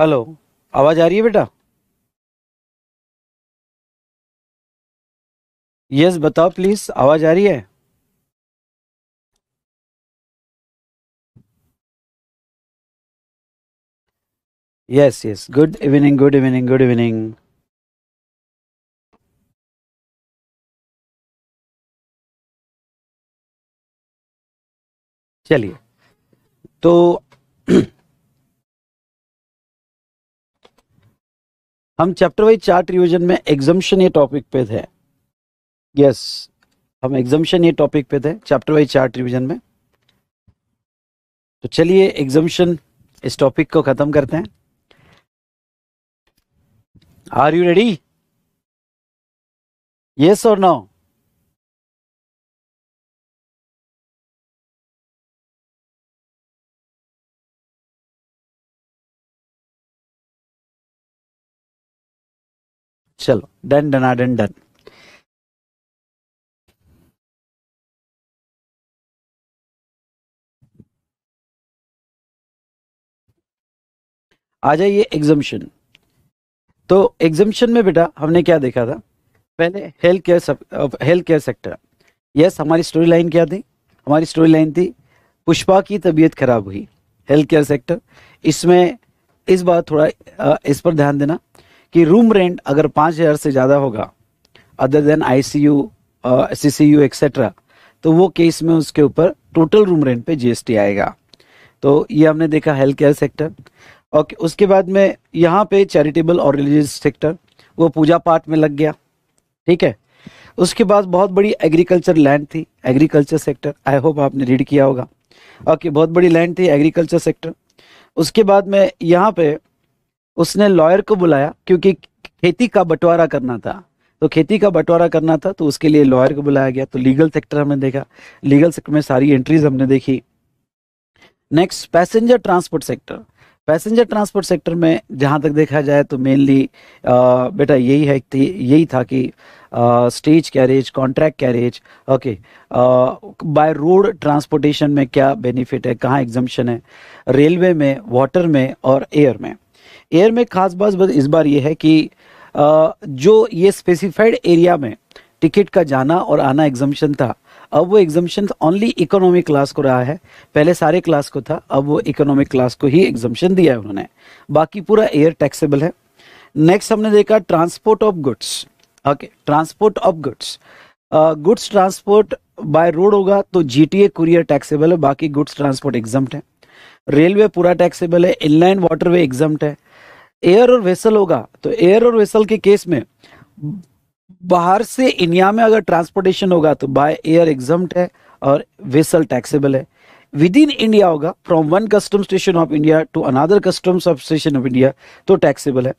Hello आवाज़ आ रही है बेटा यस बताओ प्लीज़ आवाज़ आ रही है yes yes good evening good evening good evening चलिए तो हम चैप्टर वाइज चार्ट रिविजन में एग्जामेशन ये टॉपिक पे थे यस हम एग्जामेशन ये टॉपिक पे थे चैप्टर वाइज चार्ट रिविजन में तो चलिए एग्जामेशन इस टॉपिक को खत्म करते हैं आर यू रेडी यस और नो चलो डन डना डन डन आ जाइए एग्जम्पन तो एग्जम्पन में बेटा हमने क्या देखा था पहले हेल्थ केयर सब हेल्थ केयर सेक्टर यस हमारी स्टोरी लाइन क्या थी हमारी स्टोरी लाइन थी पुष्पा की तबीयत खराब हुई हेल्थ केयर सेक्टर इसमें इस बार थोड़ा इस पर ध्यान देना कि रूम रेंट अगर पाँच हज़ार से ज़्यादा होगा other than I C U C C U etcetera तो वो केस में उसके ऊपर टोटल रूम रेंट पे जीएसटी आएगा तो ये हमने देखा हेल्थ केयर सेक्टर ओके उसके बाद में यहाँ पे चैरिटेबल और रिलीजियस सेक्टर वो पूजा पाठ में लग गया ठीक है उसके बाद बहुत बड़ी एग्रीकल्चर लैंड थी एग्रीकल्चर सेक्टर आई होप आपने रीड किया होगा ओके बहुत बड़ी लैंड थी एग्रीकल्चर सेक्टर उसके बाद में यहाँ पे उसने लॉयर को बुलाया क्योंकि खेती का बंटवारा करना था तो खेती का बंटवारा करना था तो उसके लिए लॉयर को बुलाया गया तो लीगल सेक्टर हमने देखा लीगल सेक्टर में सारी एंट्रीज हमने देखी next passenger transport sector passenger transport sector में जहाँ तक देखा जाए तो मेनली बेटा यही है यही था कि stage carriage contract carriage okay by road transportation में क्या बेनिफिट है कहाँ एग्जम्पन है रेलवे में वाटर में और एयर में एयर में खास बात बस इस बार ये है कि जो ये स्पेसिफाइड एरिया में टिकट का जाना और आना एग्जामेशन था अब वो एग्जामेशन ओनली इकोनॉमिक क्लास को रहा है पहले सारे क्लास को था अब वो इकोनॉमिक क्लास को ही एग्जामेशन दिया है उन्होंने बाकी पूरा एयर टैक्सेबल है नेक्स्ट हमने देखा transport of goods okay transport of goods goods transport by road होगा तो G T A courier taxable है बाकी गुड्स ट्रांसपोर्ट एग्जाम है रेलवे पूरा टैक्सेबल है इनलाइन वाटरवे एग्जाम है एयर और वेसल होगा तो एयर और वेसल के केस में बाहर से इंडिया में अगर ट्रांसपोर्टेशन होगा तो बाय एयर एग्जाम है और वेसल टैक्सेबल है विद इन इंडिया होगा from one custom station of India to another custom station of India तो टैक्सेबल है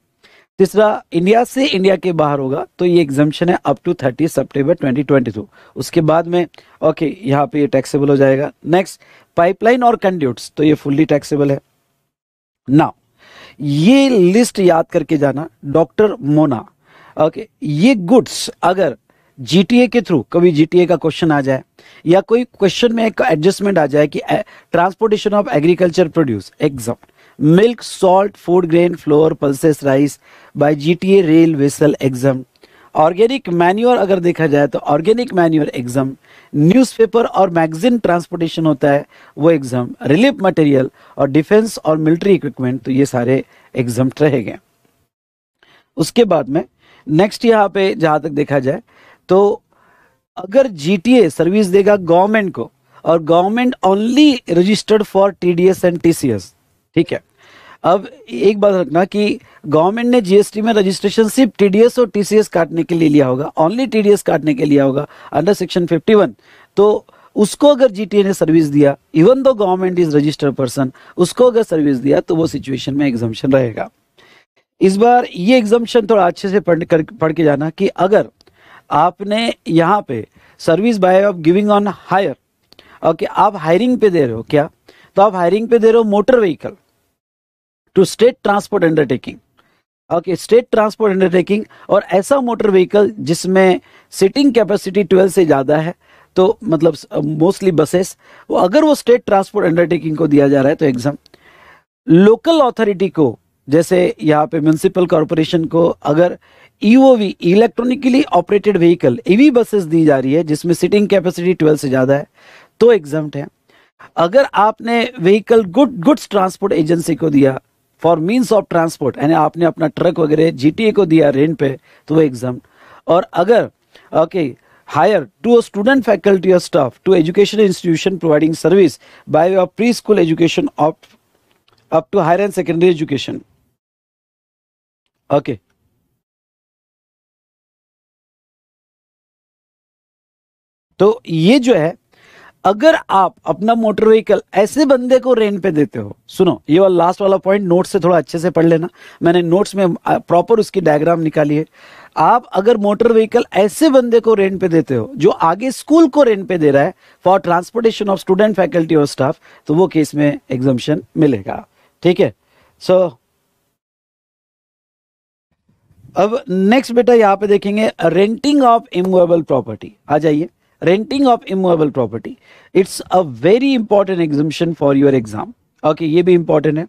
तीसरा इंडिया से इंडिया के बाहर होगा तो ये एग्जामेशन है अप टू थर्टी सितंबर 2022 उसके बाद में ओके यहाँ पे ये टैक्सेबल हो जाएगा नेक्स्ट पाइपलाइन और कंड्यूट्स तो ये फुल्ली टैक्सेबल है नाउ ये लिस्ट याद करके जाना डॉक्टर मोना ओके ये गुड्स अगर जीटीए के थ्रू कभी जीटीए का क्वेश्चन आ जाए या कोई क्वेश्चन में एक एडजस्टमेंट आ जाए कि transportation of agriculture produce exempt milk salt food grain flour pulses rice by GTA rail vessel exempt organic manure अगर देखा जाए तो ऑर्गेनिक मैन्यूअर एग्जाम न्यूज़पेपर और मैगजीन ट्रांसपोर्टेशन होता है वो एग्जाम रिलीफ मटेरियल और डिफेंस और मिलिट्री इक्विपमेंट तो ये सारे एग्जाम रहेंगे उसके बाद में नेक्स्ट यहाँ पे जहाँ तक देखा जाए तो अगर जीटीए सर्विस देगा गवर्नमेंट को और government only registered for TDS and TCS ठीक है अब एक बात रखना कि गवर्नमेंट ने जीएसटी में रजिस्ट्रेशन सिर्फ टीडीएस और टीसीएस काटने के लिए लिया होगा ओनली टीडीएस काटने के लिए होगा अंडर सेक्शन 51 तो उसको अगर जीटीए ने सर्विस दिया even though government is registered person उसको अगर सर्विस दिया तो वो सिचुएशन में एग्जामेशन रहेगा इस बार ये एग्जामेशन थोड़ा अच्छे से पढ़ कर पढ़ के जाना कि अगर आपने यहाँ पे service by of giving on hire okay आप हायरिंग पे दे रहे हो क्या तो आप हायरिंग पे दे रहे हो motor vehicle to state transport undertaking okay state transport undertaking और ऐसा मोटर व्हीकल जिसमें सिटिंग कैपेसिटी 12 से ज़्यादा है तो मतलब मोस्टली uh, बसेस वो अगर वो स्टेट ट्रांसपोर्ट अंडरटेकिंग को दिया जा रहा है तो एग्जाम लोकल अथॉरिटी को जैसे यहाँ पे म्यूनसिपल कॉरपोरेशन को अगर E O V electronically operated vehicle EV buses दी जा रही है जिसमें सिटिंग कैपेसिटी 12 से ज़्यादा है तो एग्जाम है अगर आपने vehicle good goods transport agency को दिया फॉर मीन्स ऑफ ट्रांसपोर्ट यानी आपने अपना ट्रक वगैरह जीटीए को दिया रेंट पे तो वो एग्जाम और अगर okay hire to a student faculty और staff to education institution providing service by way of pre school education of up to higher and secondary education okay तो ये जो है अगर आप अपना मोटर व्हीकल ऐसे बंदे को रेंट पे देते हो सुनो ये वाला लास्ट वाला पॉइंट नोट से थोड़ा अच्छे से पढ़ लेना मैंने नोट्स में प्रॉपर उसकी डायग्राम निकाली है आप अगर मोटर व्हीकल ऐसे बंदे को रेंट पे देते हो जो आगे स्कूल को रेंट पे दे रहा है for transportation of student faculty और स्टाफ तो वो केस में एग्जामेशन मिलेगा ठीक है सो so, अब नेक्स्ट बेटा यहाँ पे देखेंगे रेंटिंग ऑफ इमूवेबल प्रॉपर्टी आ जाइए renting of immovable property it's a very important exemption for your exam okay ये भी इंपॉर्टेंट है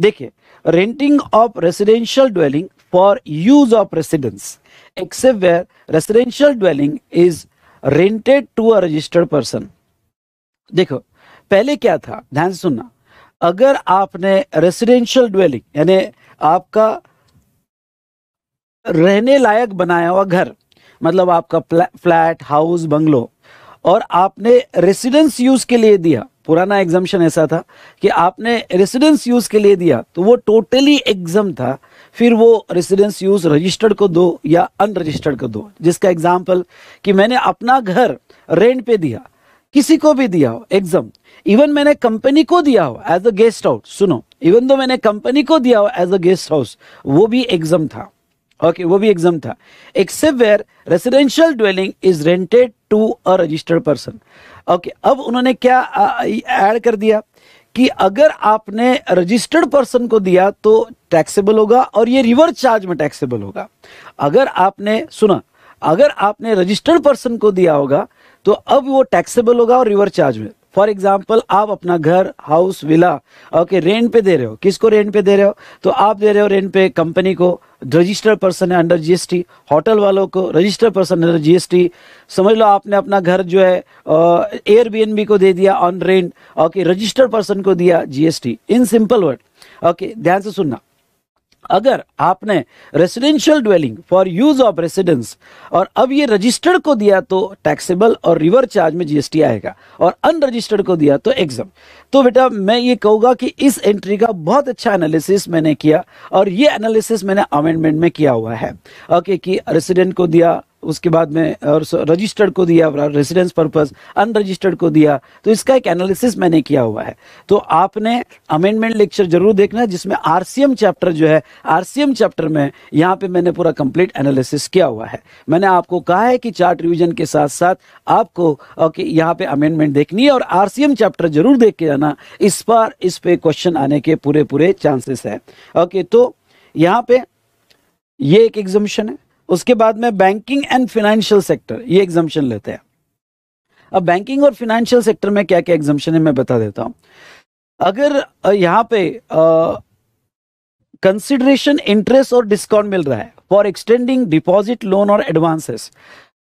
देखिए renting of residential dwelling for use of residence except where residential dwelling is rented to a registered person देखो पहले क्या था ध्यान से सुनना अगर आपने रेसिडेंशियल ड्वेलिंग यानी आपका रहने लायक बनाया हुआ घर मतलब आपका फ्लैट हाउस बंगलो और आपने रेसिडेंस यूज़ के लिए दिया पुराना एग्जामेशन ऐसा था कि आपने रेसिडेंस यूज़ के लिए दिया तो वो टोटली एग्जाम था फिर वो रेसिडेंस यूज़ रजिस्टर्ड को दो या अनरजिस्टर्ड को दो जिसका एग्जाम्पल कि मैंने अपना घर रेंट पे दिया किसी को भी दिया हो एग्जाम इवन मैंने कंपनी को दिया हो एज अ गेस्ट हाउस सुनो इवन दो मैंने कंपनी को दिया हो एज अ गेस्ट हाउस वो भी एग्जाम था ओके वो भी एग्जाम था except where residential dwelling is rented to a registered person okay अब उन्होंने क्या ऐड कर दिया कि अगर आपने रजिस्टर्ड पर्सन को दिया तो टैक्सेबल होगा और ये रिवर्स चार्ज में टैक्सेबल होगा अगर आपने सुना अगर आपने रजिस्टर्ड पर्सन को दिया होगा तो अब वो टैक्सेबल होगा और रिवर्स चार्ज में फॉर एग्जाम्पल आप अपना घर हाउस विला ओके रेंट पे दे रहे हो किसको रेंट पे दे रहे हो तो आप दे रहे हो रेंट पे कंपनी को रजिस्टर पर्सन है अंडर जीएसटी होटल वालों को रजिस्टर पर्सन अंडर जीएसटी समझ लो आपने अपना घर जो है एयरबीएनबी को दे दिया on rent okay register person को दिया GST in simple word okay ध्यान से सुनना अगर आपने residential dwelling for use of residence और अब ये रजिस्टर्ड को दिया तो टैक्सेबल और रिवर चार्ज में जीएसटी आएगा और अनरजिस्टर्ड को दिया तो एग्जाम तो बेटा मैं ये कहूँगा कि इस एंट्री का बहुत अच्छा एनालिसिस मैंने किया और ये एनालिसिस मैंने अमेंडमेंट में किया हुआ है ओके कि रेसिडेंट को दिया उसके बाद में और रजिस्टर्ड को दिया रेसिडेंस पर्पस अनरजिस्टर्ड को दिया तो इसका एक एनालिसिस मैंने किया हुआ है तो आपने अमेंडमेंट लेक्चर जरूर देखना जिसमें आरसीएम चैप्टर जो है आरसीएम चैप्टर में यहाँ पे मैंने पूरा कंप्लीट एनालिसिस किया हुआ है मैंने आपको कहा है कि चार्ट रिविजन के साथ साथ आपको ओके यहाँ पे अमेंडमेंट देखनी है और आर चैप्टर जरूर देख के जाना इस पर इस पे क्वेश्चन आने के पूरे पूरे चांसेस है ओके तो यहाँ पे ये एक एग्जामिशन है उसके बाद में बैंकिंग एंड फिनेंशियल सेक्टर ये एग्जाम्शन लेते हैं अब बैंकिंग और फिनेंशियल सेक्टर में क्या क्या एग्जाम्शन है मैं बता देता हूं अगर यहां पे कंसिडरेशन इंटरेस्ट और डिस्काउंट मिल रहा है फॉर एक्सटेंडिंग डिपॉजिट लोन और एडवांसेस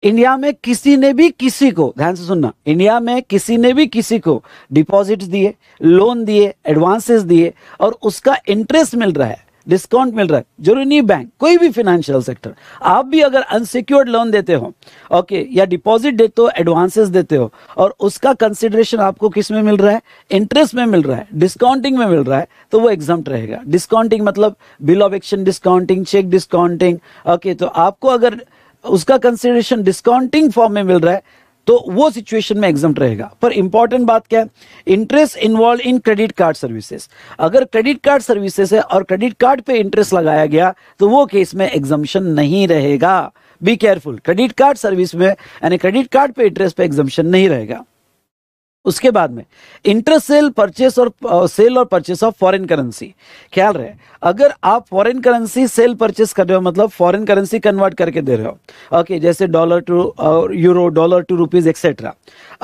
इंडिया में किसी ने भी किसी को ध्यान से सुनना इंडिया में किसी ने भी किसी को डिपॉजिट दिए लोन दिए एडवांसेस दिए और उसका इंटरेस्ट मिल रहा है डिस्काउंट मिल रहा है जरूरी नहीं बैंक कोई भी फाइनेंशियल सेक्टर आप भी अगर अनसिक्योर्ड लोन देते हो ओके या डिपॉजिट देते हो एडवांसेस देते हो और उसका कंसिडरेशन आपको किस में मिल रहा है इंटरेस्ट में मिल रहा है डिस्काउंटिंग में मिल रहा है तो वो एग्जाम रहेगा डिस्काउंटिंग मतलब bill of exchange discounting cheque discounting okay तो आपको अगर उसका कंसिडरेशन डिस्काउंटिंग फॉर्म में मिल रहा है तो वो सिचुएशन में एग्जाम रहेगा पर इंपॉर्टेंट बात क्या है interest involve in credit card services अगर क्रेडिट कार्ड सर्विसेज है और क्रेडिट कार्ड पे इंटरेस्ट लगाया गया तो वो केस में एग्जामेशन नहीं रहेगा be careful credit card service में यानी क्रेडिट कार्ड पे इंटरेस्ट पे एग्जामेशन नहीं रहेगा उसके बाद में सेल परचेस और सेल और परचेस ऑफ फॉरेन करेंसी ख्याल रहे अगर आप फॉरेन करेंसी सेल परचेस कर रहे हो मतलब फॉरेन करेंसी कन्वर्ट करके दे रहे हो ओके जैसे dollar to euro dollar to rupees etcetera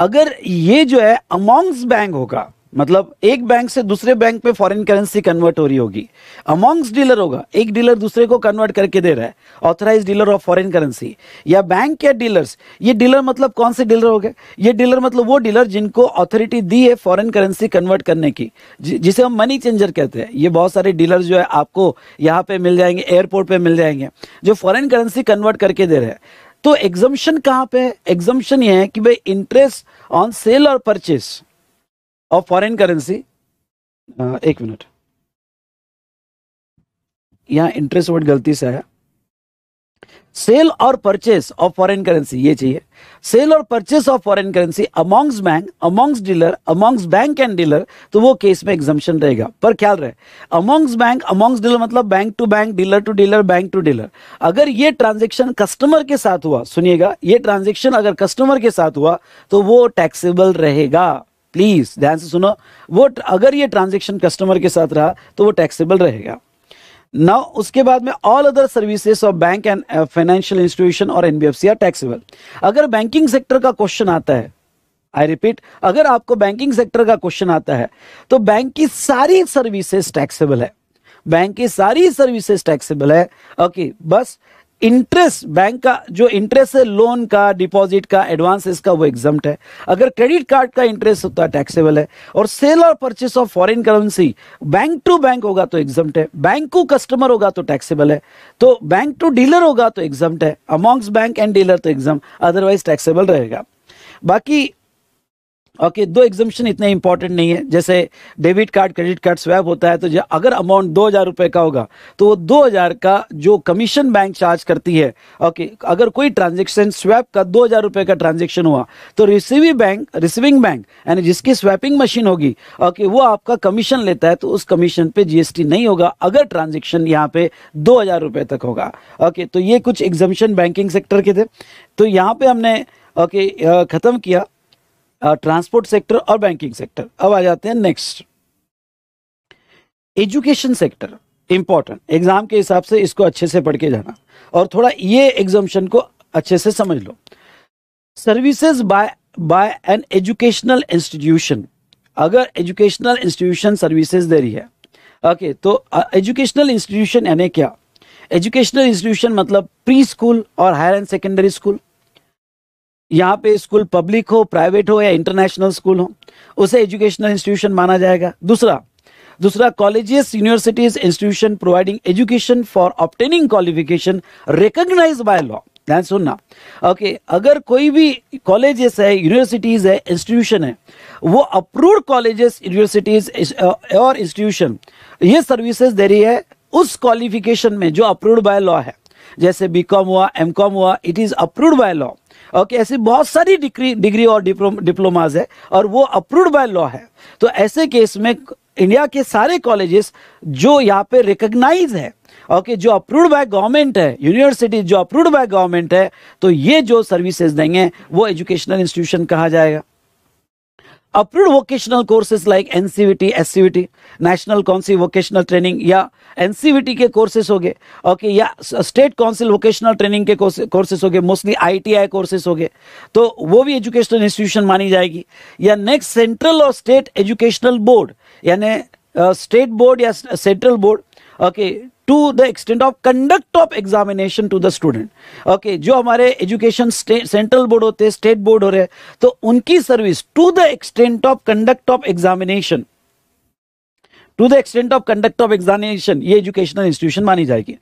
अगर ये जो है अमोंग्स बैंक होगा मतलब एक बैंक से दूसरे बैंक में फॉरेन करेंसी कन्वर्ट हो रही होगी अमॉन्ग्स डीलर होगा एक डीलर दूसरे को कन्वर्ट करके दे रहा है authorise dealer of foreign currency या बैंक या डीलर्स ये डीलर मतलब कौन से डीलर हो गए ये डीलर मतलब वो डीलर जिनको ऑथोरिटी दी है फॉरेन करेंसी कन्वर्ट करने की जिसे हम मनी चेंजर कहते हैं ये बहुत सारे डीलर जो है आपको यहाँ पे मिल जाएंगे एयरपोर्ट पर मिल जाएंगे जो फॉरन करेंसी कन्वर्ट करके दे रहे हैं तो एग्जम्पन कहाँ पे है एग्जम्पन ये है कि भाई इंटरेस्ट ऑन सेल और परचेस ऑफ फॉरेन करेंसी एक मिनट यहां इंटरेस्ट वर्ड गलती से आया सेल और परचेस ऑफ फॉरेन करेंसी ये चाहिए सेल और purchase of foreign currency amongst bank amongst dealer amongst bank and dealer तो वो केस में एग्जामेशन रहेगा पर ख्याल रहे अमॉन्ग्स बैंक अमॉन्ग्स डीलर मतलब bank to bank dealer to dealer bank to dealer अगर ये ट्रांजेक्शन कस्टमर के साथ हुआ सुनिएगा ये ट्रांजेक्शन अगर कस्टमर के साथ हुआ तो वो टैक्सेबल रहेगा प्लीज़ ध्यान से सुनो वो अगर ये ट्रांजेक्शन कस्टमर के साथ रहा तो वो टैक्सेबल रहेगा नाउ उसके बाद में all other services of bank and financial institution और एनबीएफसी आर टैक्सेबल अगर बैंकिंग सेक्टर का क्वेश्चन आता है आई रिपीट अगर आपको बैंकिंग सेक्टर का क्वेश्चन आता है तो बैंक की सारी सर्विसेज टैक्सेबल है बैंक की सारी सर्विसेज टैक्सेबल है ओके okay, बस इंटरेस्ट बैंक का जो इंटरेस्ट है लोन का डिपॉजिट का एडवांस इसका वो एग्जाम है अगर क्रेडिट कार्ड का इंटरेस्ट होता है टैक्सेबल है और सेल और purchase of foreign currency bank to bank होगा तो एग्जाम है बैंक को कस्टमर होगा तो टैक्सेबल है तो बैंक टू डीलर होगा तो एग्जाम है अमॉन्ग्स बैंक एंड डीलर तो एग्जाम अदरवाइज टैक्सेबल रहेगा बाकी ओके दो एग्जामेशन इतने इंपॉर्टेंट नहीं है जैसे debit card credit card swipe होता है तो अगर अमाउंट दो हज़ार रुपये का होगा तो वो दो हज़ार का जो कमीशन बैंक चार्ज करती है ओके अगर कोई ट्रांजेक्शन स्वैप का दो हज़ार रुपये का ट्रांजेक्शन हुआ तो रिसीविंग बैंक रिसीविंग बैंक यानी जिसकी स्वैपिंग मशीन होगी ओके वो आपका कमीशन लेता है तो उस कमीशन पर जी नहीं होगा अगर ट्रांजेक्शन यहाँ पे दो हज़ार रुपये तक होगा ओके तो ये कुछ एग्जामेशन बैंकिंग सेक्टर के थे तो यहाँ पर हमने ओके ख़त्म किया ट्रांसपोर्ट सेक्टर और बैंकिंग सेक्टर अब आ जाते हैं next education sector important exam के हिसाब से इसको अच्छे से पढ़ के जाना और थोड़ा ये एग्जामेशन को अच्छे से समझ लो services by by an educational institution अगर एजुकेशनल इंस्टीट्यूशन सर्विसेज दे रही है ओके okay, तो एजुकेशनल इंस्टीट्यूशन यानी क्या एजुकेशनल इंस्टीट्यूशन मतलब प्री स्कूल और हायर एंड सेकेंडरी स्कूल यहाँ पे स्कूल पब्लिक हो प्राइवेट हो या इंटरनेशनल स्कूल हो उसे एजुकेशनल इंस्टीट्यूशन माना जाएगा दूसरा दूसरा colleges universities institution providing education for obtaining qualification recognise by law ध्यान सुनना ओके okay, अगर कोई भी कॉलेजेस है यूनिवर्सिटीज है इंस्टीट्यूशन है वो अप्रूव्ड कॉलेजेस यूनिवर्सिटीज और इंस्टीट्यूशन ये सर्विसेज दे रही है उस क्वालिफिकेशन में जो अप्रूव्ड बाय लॉ है जैसे बीकॉम हुआ एमकॉम हुआ it is approved by law okay ऐसी बहुत सारी डिग्री डिग्री और डिप्लोमाज है और वो अप्रूव्ड बाय लॉ है तो ऐसे केस में इंडिया के सारे कॉलेजेस जो यहाँ पे रिकग्नाइज है ओके जो अप्रूव्ड बाय गवर्नमेंट है यूनिवर्सिटी जो अप्रूव्ड बाय गवर्नमेंट है तो ये जो सर्विसेज देंगे वो एजुकेशनल इंस्टीट्यूशन कहा जाएगा approved vocational courses like NCVT, SCVT, National Council Vocational Training या NCVT के courses हो गए ओके या State Council Vocational Training के courses हो गए मोस्टली ITI courses हो गए तो वो भी educational institution मानी जाएगी या next central और state educational board यानी स्टेट बोर्ड या central board okay to the extent of conduct of examination to the student okay जो हमारे एजुकेशन सेंट्रल बोर्ड होते हैं स्टेट बोर्ड हो रहे हैं तो उनकी service to the extent of conduct of examination to the extent of conduct of examination ये एजुकेशनल इंस्टीट्यूशन मानी जाएगी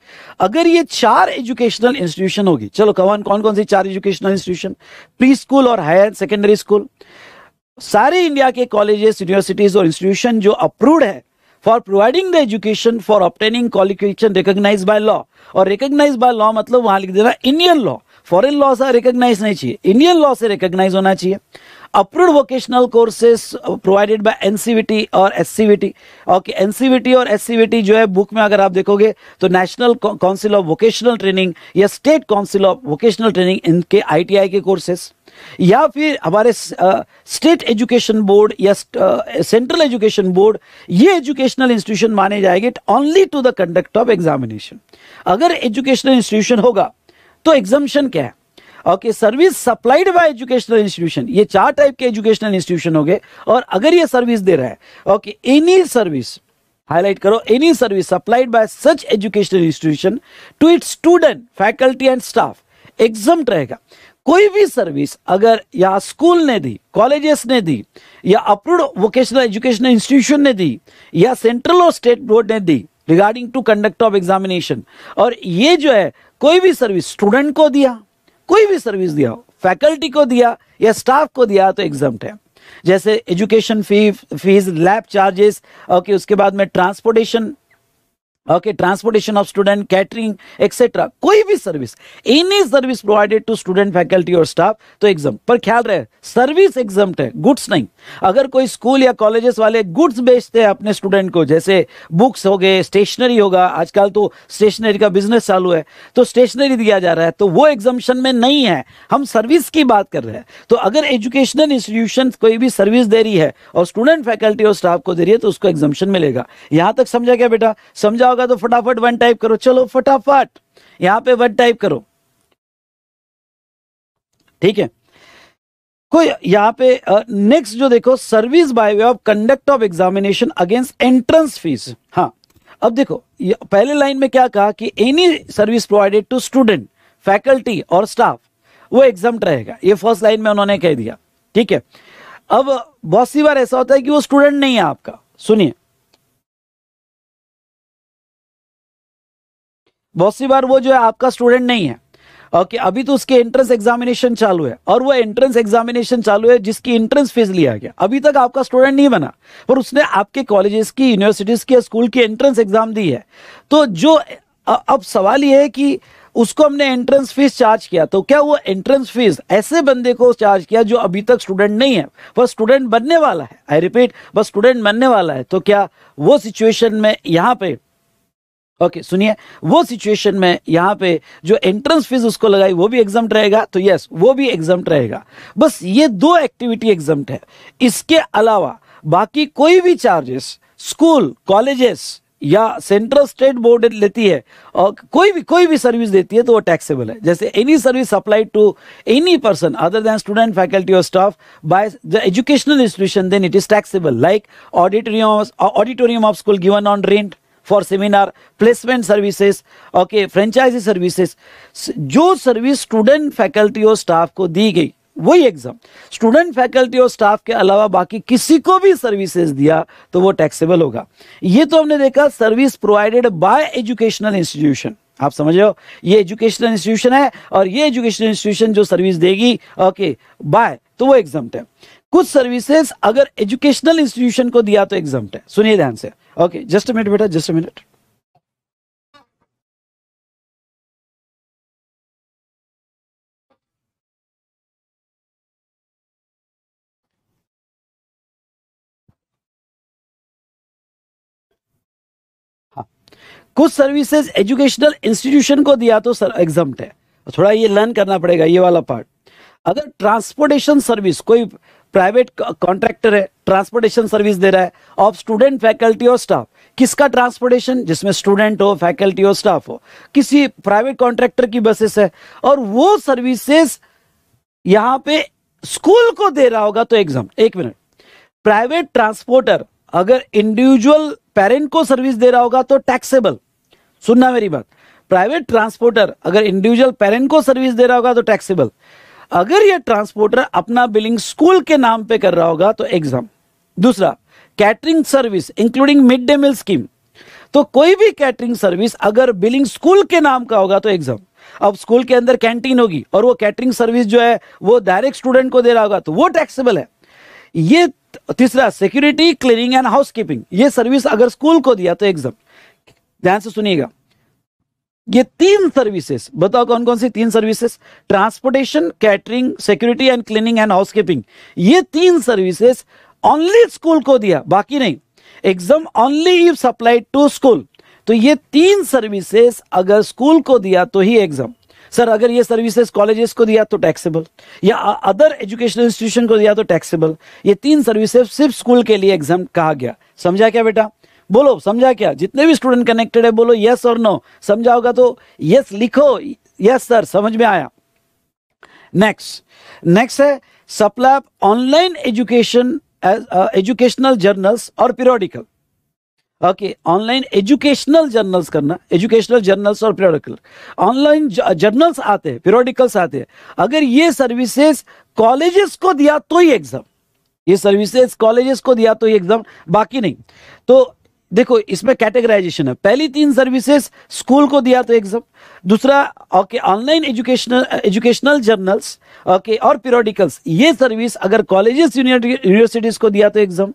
अगर ये चार एजुकेशनल इंस्टीट्यूशन होगी चलो कवान कौन कौन सी चार एजुकेशनल इंस्टीट्यूशन प्री स्कूल और हायर सेकेंडरी स्कूल सारे इंडिया के कॉलेजेस यूनिवर्सिटीज और इंस्टीट्यूशन जो अप्रूव है for providing the education for obtaining qualification recognise by law और रिकोगनाइज बाय लॉ मतलब वहां लिख देना इंडियन लॉ फॉरन लॉ से रिकोगनाइज नहीं चाहिए इंडियन लॉ से रिकोगनाइज होना चाहिए approve vocational courses provided by NCVT और एससीवीटी ओके एनसीवीटी और एससीवीटी जो है बुक में अगर आप देखोगे तो national council of vocational training या state council of vocational training इनके आईटीआई के कोर्सेज़ या फिर हमारे स्टेट एजुकेशन बोर्ड या सेंट्रल एजुकेशन बोर्ड ये एजुकेशनल इंस्टीट्यूशन माने जाएंगे only to the conduct of examination अगर एजुकेशनल इंस्टीट्यूशन होगा तो एग्जामिशन क्या है okay service supplied by educational institution ये चार टाइप के एजुकेशनल इंस्टीट्यूशन हो गए और अगर ये सर्विस दे रहा है ओके एनी सर्विस हाईलाइट करो any service supplied by such educational institution to its student faculty and staff exempt रहेगा कोई भी सर्विस अगर या स्कूल ने दी कॉलेजेस ने दी या अप्रूव्ड वोकेशनल एजुकेशनल इंस्टीट्यूशन ने दी या सेंट्रल और स्टेट बोर्ड ने दी regarding to conduct of examination और ये जो है कोई भी सर्विस स्टूडेंट को दिया कोई भी सर्विस दिया फैकल्टी को दिया या स्टाफ को दिया तो एग्जाम है जैसे education fee fees lab charges okay उसके बाद में transportation okay transportation of student catering etcetera कोई भी service any service provided to student faculty और स्टाफ तो एग्जाम पर ख्याल रहे सर्विस एग्जाम है गुड्स नहीं अगर कोई स्कूल या कॉलेजेस वाले गुड्स बेचते हैं अपने स्टूडेंट को जैसे बुक्स हो गए स्टेशनरी होगा आजकल तो स्टेशनरी का बिजनेस चालू है तो स्टेशनरी दिया जा रहा है तो वो एग्जामेशन में नहीं है हम सर्विस की बात कर रहे हैं तो अगर एजुकेशनल इंस्टीट्यूशन कोई भी सर्विस दे रही है और स्टूडेंट फैकल्टी और स्टाफ को दे रही है तो उसको एग्जामेशन मिलेगा यहां तक समझा क्या बेटा समझा होगा तो फटाफट वन टाइप करो चलो फटाफट यहां पे वन टाइप करो ठीक है कोई यहां पे नेक्स्ट जो देखो service by way of conduct of examination against entrance fees हाँ अब देखो पहले लाइन में क्या कहा कि any service provided to student faculty और स्टाफ वो एग्जाम रहेगा ये फर्स्ट लाइन में उन्होंने कह दिया ठीक है अब बहुत सी बार ऐसा होता है कि वो स्टूडेंट नहीं है आपका सुनिए बहुत सी बार वो जो है आपका स्टूडेंट नहीं है ओके okay, अभी तो उसके एंट्रेंस एग्जामिनेशन चालू है और वो एंट्रेंस एग्जामिनेशन चालू है जिसकी एंट्रेंस फीस लिया गया अभी तक आपका स्टूडेंट नहीं बना पर उसने आपके कॉलेजेस की यूनिवर्सिटीज की स्कूल की एंट्रेंस एग्जाम दी है तो जो अब सवाल ये है कि उसको हमने एंट्रेंस फीस चार्ज किया तो क्या वो एंट्रेंस फीस ऐसे बंदे को चार्ज किया जो अभी तक स्टूडेंट नहीं है बस स्टूडेंट बनने वाला है आई रिपीट बस स्टूडेंट बनने वाला है तो क्या वो सिचुएशन में यहाँ पे ओके सुनिए वो सिचुएशन में यहाँ पे जो एंट्रेंस फीस उसको लगाई वो भी एग्जाम रहेगा तो यस वो भी एग्जाम रहेगा बस ये दो एक्टिविटी एग्जाम है इसके अलावा बाकी कोई भी चार्जेस स्कूल कॉलेजेस या सेंट्रल स्टेट बोर्ड लेती है और कोई भी कोई भी सर्विस देती है तो वो टैक्सेबल है जैसे any service supply to any person other than student faculty और staff by the educational institution then it is taxable like auditorium auditorium of school given on rent for seminar placement services okay franchisee services जो service student faculty और staff को दी गई वही exempt student faculty और staff के अलावा बाकी किसी को भी सर्विसेज दिया तो वो टैक्सेबल होगा ये तो हमने देखा service provided by educational institution आप समझ रहे हो ये एजुकेशनल इंस्टीट्यूशन है और ये एजुकेशनल इंस्टीट्यूशन जो सर्विस देगी ओके बाय तो वो एग्जाम है कुछ सर्विसेज अगर एजुकेशनल इंस्टीट्यूशन को दिया तो एग्जाम है सुनिए ध्यान से ओके जस्ट मिनट बेटा जस्ट मिनट कुछ सर्विसेज एजुकेशनल इंस्टीट्यूशन को दिया तो सर एग्जाम है तो थोड़ा ये लर्न करना पड़ेगा ये वाला पार्ट अगर ट्रांसपोर्टेशन सर्विस कोई प्राइवेट कॉन्ट्रैक्टर है ट्रांसपोर्टेशन सर्विस दे रहा है ऑफ स्टूडेंट फैकल्टी और स्टाफ किसका ट्रांसपोर्टेशन जिसमें स्टूडेंट हो फैकल्टी और स्टाफ हो किसी प्राइवेट कॉन्ट्रैक्टर की बसेस है और वो सर्विसेस यहां पे स्कूल को दे रहा होगा तो एग्जाम एक मिनट प्राइवेट ट्रांसपोर्टर अगर इंडिविजुअल पेरेंट को सर्विस दे रहा होगा तो टैक्सेबल सुनना मेरी बात प्राइवेट ट्रांसपोर्टर अगर इंडिविजुअल पेरेंट को सर्विस दे रहा होगा तो टैक्सेबल अगर यह ट्रांसपोर्टर अपना बिलिंग स्कूल के नाम पे कर रहा होगा तो एग्जाम दूसरा catering service including mid day meal scheme तो कोई भी कैटरिंग सर्विस अगर बिलिंग स्कूल के नाम का होगा तो एग्जाम अब स्कूल के अंदर कैंटीन होगी और वो कैटरिंग सर्विस जो है वो डायरेक्ट स्टूडेंट को दे रहा होगा तो वो टैक्सेबल है ये तीसरा security cleaning and house keeping ये सर्विस अगर स्कूल को दिया तो एग्जाम ध्यान से सुनिएगा ये तीन सर्विसेस बताओ कौन कौन सी तीन services transportation catering security and cleaning and house keeping ये तीन सर्विसेस ओनली स्कूल को दिया बाकी नहीं exempt only if supplied to school तो ये तीन सर्विसेस अगर स्कूल को दिया तो ही एग्जाम सर अगर ये सर्विसेज कॉलेजेस को दिया तो टैक्सेबल या अदर एजुकेशनल इंस्टीट्यूशन को दिया तो टैक्सेबल ये तीन सर्विसेज सिर्फ स्कूल के लिए एग्जाम कहा गया समझा क्या बेटा बोलो समझा क्या जितने भी स्टूडेंट कनेक्टेड है बोलो यस और नो समझा होगा तो यस लिखो यस सर समझ में आया नेक्स्ट नेक्स्ट है supply online education educational uh, journals और periodical okay online educational journals करना एजुकेशनल जर्नल्स और पीरियोडिकल ऑनलाइन जर्नल्स आते हैं पीरियोडिकल्स आते हैं अगर ये सर्विसेज कॉलेजेस को दिया तो ही एग्जाम ये सर्विसेज कॉलेजेस को दिया तो ही एग्जाम बाकी नहीं तो देखो इसमें कैटेगराइजेशन है पहली तीन सर्विसेज स्कूल को दिया तो एग्जाम दूसरा okay online educational educational journals okay और पीरियडिकल्स ये सर्विस अगर कॉलेजेस यूनिवर्सिटीज को दिया तो एग्जाम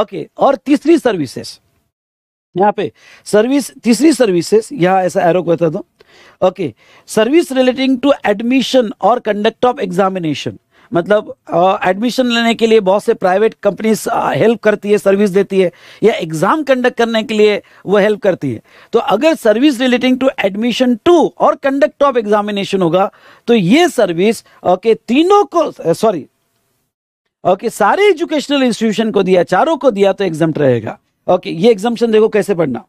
ओके और तीसरी सर्विसेज यहाँ पे सर्विस तीसरी सर्विसेज यहाँ ऐसा एरो बता दो okay service relating to admission और कंडक्ट ऑफ एग्जामिनेशन मतलब एडमिशन लेने के लिए बहुत से प्राइवेट कंपनीज हेल्प करती है सर्विस देती है या एग्ज़ाम कंडक्ट करने के लिए वो हेल्प करती है तो अगर service relating to admission to और कंडक्ट ऑफ एग्जामिनेशन होगा तो ये सर्विस ओके तीनों को सॉरी ओके सारे एजुकेशनल इंस्टीट्यूशन को दिया चारों को दिया तो एग्जाम रहेगा ओके ये एग्जामेशन देखो कैसे पढ़ना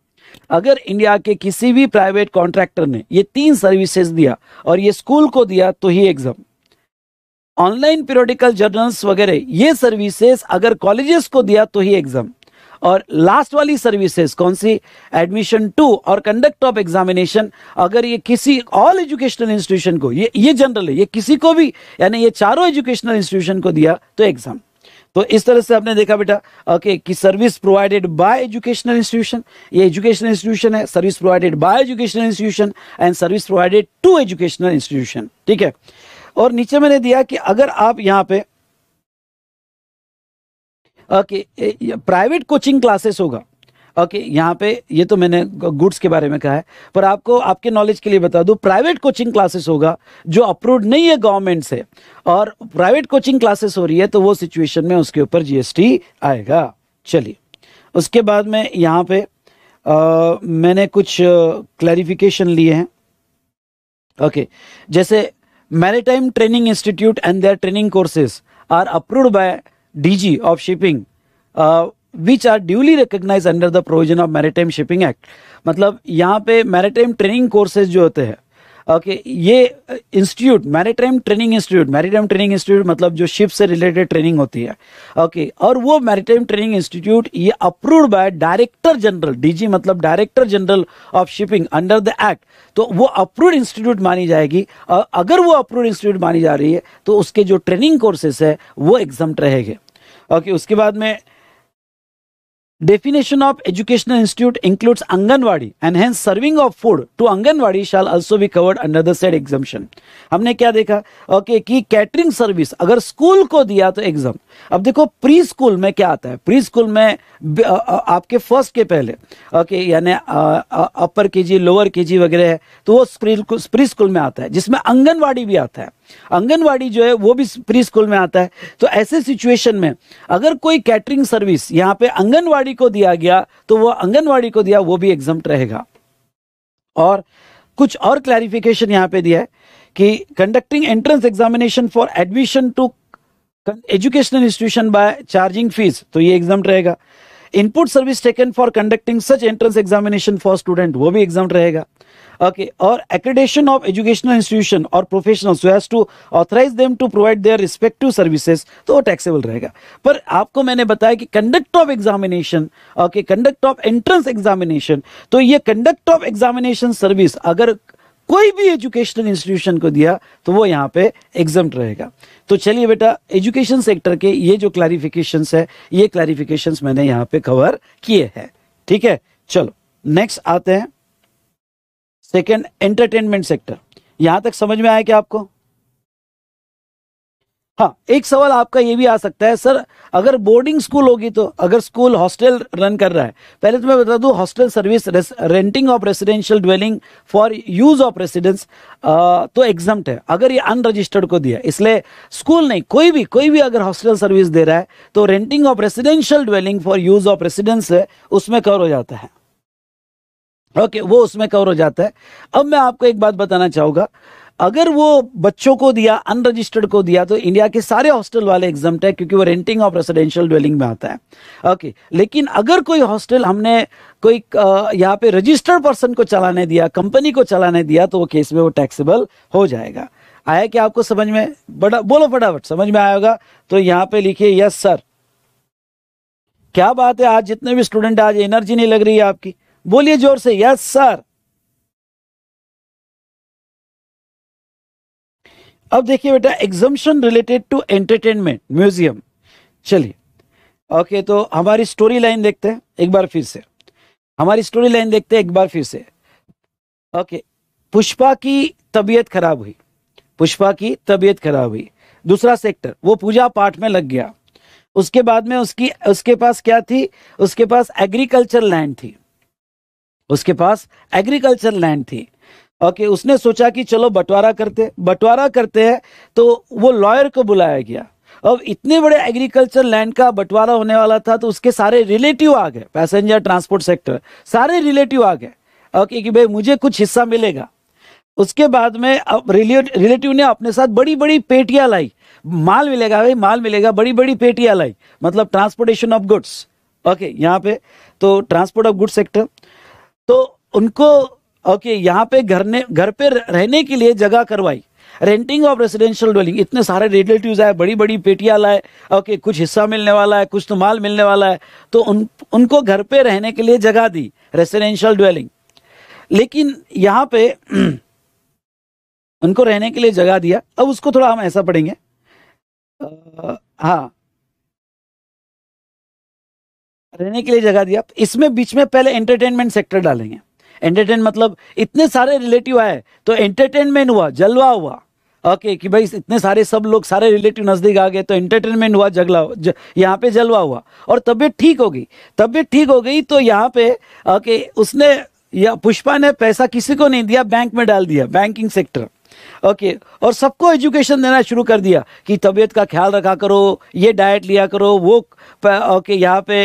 अगर इंडिया के किसी भी प्राइवेट कॉन्ट्रैक्टर ने ये तीन सर्विसेज दिया और ये स्कूल को दिया तो ही एग्जाम ऑनलाइन पीरियोडिकल जर्नल्स वगैरह ये सर्विसेज अगर कॉलेजेस को दिया तो ही एग्जाम और लास्ट वाली सर्विसेज कौन सी एडमिशन टू और कंडक्ट ऑफ एग्जामिनेशन अगर ये किसी ऑल एजुकेशनल इंस्टीट्यूशन को ये ये जनरल है ये किसी को भी यानी ये चारों एजुकेशनल इंस्टीट्यूशन को दिया तो एग्जाम तो इस तरह से आपने देखा बेटा ओके कि service provided by educational institution ये एजुकेशनल इंस्टीट्यूशन है service provided by educational institution and service provided to educational institution ठीक है और नीचे मैंने दिया कि अगर आप यहाँ पे ओके प्राइवेट कोचिंग क्लासेस होगा ओके okay, यहाँ पे ये तो मैंने गुड्स के बारे में कहा है पर आपको आपके नॉलेज के लिए बता दूँ प्राइवेट कोचिंग क्लासेस होगा जो अप्रूव्ड नहीं है गवर्नमेंट से और प्राइवेट कोचिंग क्लासेस हो रही है तो वो सिचुएशन में उसके ऊपर जीएसटी आएगा चलिए उसके बाद में यहाँ पे आ, मैंने कुछ क्लैरिफिकेशन लिए हैं ओके okay, जैसे Maritime Training Institute and their training courses are approved by DG of Shipping, uh, which are duly recognized under the provision of Maritime Shipping Act. मतलब यहाँ पे maritime training courses जो होते हैं okay ये institute maritime training institute maritime training institute मतलब जो ship से रिलेटेड ट्रेनिंग होती है ओके और वो मैरिटाइम ट्रेनिंग इंस्टीट्यूट ये approved by director general DG मतलब director general of shipping under the act तो वो अप्रूव्ड इंस्टीट्यूट मानी जाएगी अगर वो अप्रूव्ड इंस्टीट्यूट मानी जा रही है तो उसके जो ट्रेनिंग कोर्सेस है वो एग्जाम रहेगा ओके उसके बाद में Definition of educational institute includes Anganwadi and hence serving of food to Anganwadi shall also be covered under the said exemption. हमने क्या देखा ओके okay, कि कैटरिंग सर्विस अगर स्कूल को दिया तो एग्जाम अब देखो प्री स्कूल में क्या आता है प्री स्कूल में आपके फर्स्ट के पहले ओके okay, यानी अपर के जी लोअर के जी वगैरह है तो वो प्री स्कूल में आता है जिसमें आंगनवाड़ी भी आता है आंगनवाड़ी जो है वो भी प्री स्कूल में आता है तो ऐसे सिचुएशन में अगर कोई कैटरिंग सर्विस यहाँ पे आंगनवाड़ी को दिया गया तो वो आंगनवाड़ी को दिया वो भी एग्जाम रहेगा और कुछ और क्लैरिफिकेशन यहाँ पे दिया है कि conducting entrance examination for admission to educational institution by charging fees तो ये एग्जाम रहेगा input service taken for conducting such entrance examination for student वो भी एग्जाम रहेगा ओके okay. और एक्रेडेशन ऑफ एजुकेशनल इंस्टीट्यूशन और professional to authorize them to provide their respective services तो वो टैक्सेबल रहेगा पर आपको मैंने बताया कि conduct of examination okay conduct of entrance examination तो ये कंडक्ट ऑफ एग्जामिनेशन सर्विस अगर कोई भी एजुकेशनल इंस्टीट्यूशन को दिया तो वो यहाँ पे एग्जाम रहेगा तो चलिए बेटा एजुकेशन सेक्टर के ये जो क्लैरिफिकेशंस है ये क्लैरिफिकेशंस मैंने यहाँ पे कवर किए हैं ठीक है चलो नेक्स्ट आते हैं सेकेंड एंटरटेनमेंट सेक्टर यहां तक समझ में आया क्या आपको हाँ एक सवाल आपका ये भी आ सकता है सर अगर बोर्डिंग स्कूल होगी तो अगर स्कूल हॉस्टल रन कर रहा है पहले तो मैं बता दूं hostel service renting of residential dwelling for use of residence तो एग्जाम है अगर ये अनरजिस्टर्ड को दिया इसलिए स्कूल नहीं कोई भी कोई भी अगर हॉस्टल सर्विस दे रहा है तो renting of residential dwelling for use of residence है उसमें कवर हो जाता है ओके okay, वो उसमें कवर हो जाता है अब मैं आपको एक बात बताना चाहूंगा अगर वो बच्चों को दिया अनरजिस्टर्ड को दिया तो इंडिया के सारे हॉस्टल वाले एग्जाम है क्योंकि वो रेंटिंग ऑफ रेसिडेंशियल ड्वेलिंग में आता है ओके लेकिन अगर कोई हॉस्टल हमने कोई यहाँ पे रजिस्टर्ड पर्सन को चलाने दिया कंपनी को चलाने दिया तो वो केस में वो टैक्सेबल हो जाएगा आया क्या आपको समझ में बड़ा बोलो फटाफट समझ में आया होगा तो यहाँ पे लिखिए यस सर क्या बात है आज जितने भी स्टूडेंट आज एनर्जी नहीं लग रही है आपकी बोलिए जोर से यस सर अब देखिए बेटा exemption related to entertainment museum चलिए ओके तो हमारी स्टोरी लाइन देखते हैं एक बार फिर से हमारी स्टोरी लाइन देखते हैं एक बार फिर से ओके पुष्पा की तबीयत खराब हुई पुष्पा की तबीयत खराब हुई दूसरा सेक्टर वो पूजा पाठ में लग गया उसके बाद में उसकी उसके पास क्या थी उसके पास एग्रीकल्चर लैंड थी उसके पास एग्रीकल्चर लैंड थी ओके उसने सोचा कि चलो बंटवारा करते बंटवारा करते हैं तो वो लॉयर को बुलाया गया अब इतने बड़े एग्रीकल्चर लैंड का बंटवारा होने वाला था तो उसके सारे रिलेटिव आ गए पैसेंजर ट्रांसपोर्ट सेक्टर सारे रिलेटिव आ गए ओके कि भाई मुझे कुछ हिस्सा मिलेगा उसके बाद में अब रिलेटिव ने अपने साथ बड़ी बड़ी पेटियाँ लाई माल मिलेगा भाई माल मिलेगा बड़ी बड़ी पेटियाँ लाई मतलब ट्रांसपोर्टेशन ऑफ गुड्स ओके यहाँ पे तो ट्रांसपोर्ट ऑफ गुड्स सेक्टर तो उनको ओके यहाँ पे घर ने घर पे रहने के लिए जगह करवाई रेंटिंग ऑफ रेसिडेंशियल ड्वेलिंग इतने सारे रिलेटिव आए बड़ी बड़ी पेटियाँ लाए ओके कुछ हिस्सा मिलने वाला है कुछ तो माल मिलने वाला है तो उन उनको घर पे रहने के लिए जगह दी रेसिडेंशियल ड्वेलिंग लेकिन यहाँ पे उनको रहने के लिए जगह दिया अब उसको थोड़ा हम ऐसा पढ़ेंगे हाँ रहने के लिए जगह दिया इसमें बीच में पहले एंटरटेनमेंट सेक्टर डालेंगे एंटरटेन मतलब इतने सारे रिलेटिव आए तो एंटरटेनमेंट हुआ जलवा हुआ ओके okay, कि भाई इतने सारे सब लोग सारे रिलेटिव नज़दीक आ गए तो एंटरटेनमेंट हुआ जगला ज, यहाँ पे जलवा हुआ और तबीयत ठीक हो गई तबीयत ठीक हो गई तो यहाँ पे ओके okay, उसने या पुष्पा ने पैसा किसी को नहीं दिया बैंक में डाल दिया बैंकिंग सेक्टर ओके और सबको एजुकेशन देना शुरू कर दिया कि तबीयत का ख्याल रखा करो ये डाइट लिया करो वो ओके यहाँ पे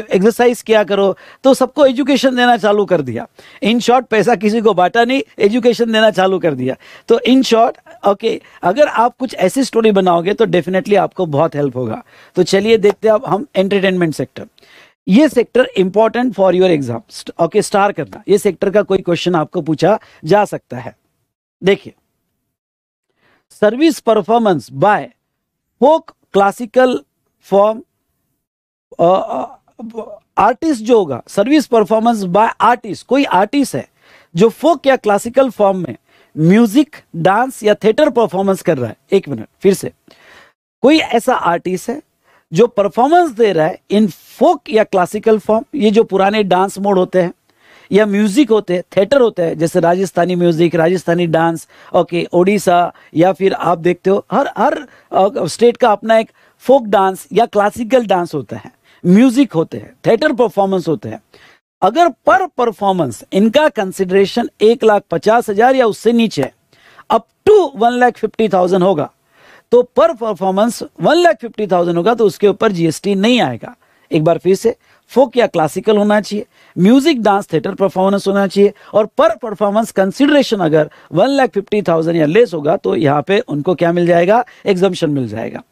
एक्सरसाइज किया करो तो सबको एजुकेशन देना चालू कर दिया इन शॉर्ट पैसा किसी को बांटा नहीं एजुकेशन देना चालू कर दिया तो इन शॉर्ट ओके अगर आप कुछ ऐसी स्टोरी बनाओगे तो डेफिनेटली आपको बहुत हेल्प होगा तो चलिए देखते हैं अब हम एंटरटेनमेंट सेक्टर ये sector important for your exam okay star करना ये सेक्टर का कोई क्वेश्चन आपको पूछा जा सकता है देखिए service performance by folk classical form artist जो होगा सर्विस परफॉर्मेंस बाय आर्टिस्ट कोई आर्टिस्ट है जो फोक या क्लासिकल फॉर्म में म्यूजिक डांस या थिएटर परफॉर्मेंस कर रहा है एक मिनट फिर से कोई ऐसा आर्टिस्ट है जो परफॉर्मेंस दे रहा है इन फोक या क्लासिकल फॉर्म ये जो पुराने डांस मोड होते हैं या म्यूजिक होते हैं थिएटर होते हैं जैसे Rajasthani music Rajasthani dance okay Odisha या फिर आप देखते हो हर हर स्टेट का अपना एक फोक डांस या क्लासिकल डांस होता है म्यूजिक होते हैं थिएटर परफॉर्मेंस होते हैं अगर पर परफॉर्मेंस इनका कंसिडरेशन एक लाख पचास हजार या उससे नीचे up to one lakh fifty thousand होगा तो per performance one lakh fifty thousand होगा तो उसके ऊपर जीएसटी नहीं आएगा एक बार फिर से फोक या क्लासिकल होना चाहिए म्यूजिक डांस थिएटर परफॉर्मेंस होना चाहिए और पर परफॉर्मेंस कंसिडरेशन अगर वन लाख फिफ्टी थाउजेंड या लेस होगा तो यहाँ पे उनको क्या मिल जाएगा एग्जामेशन मिल जाएगा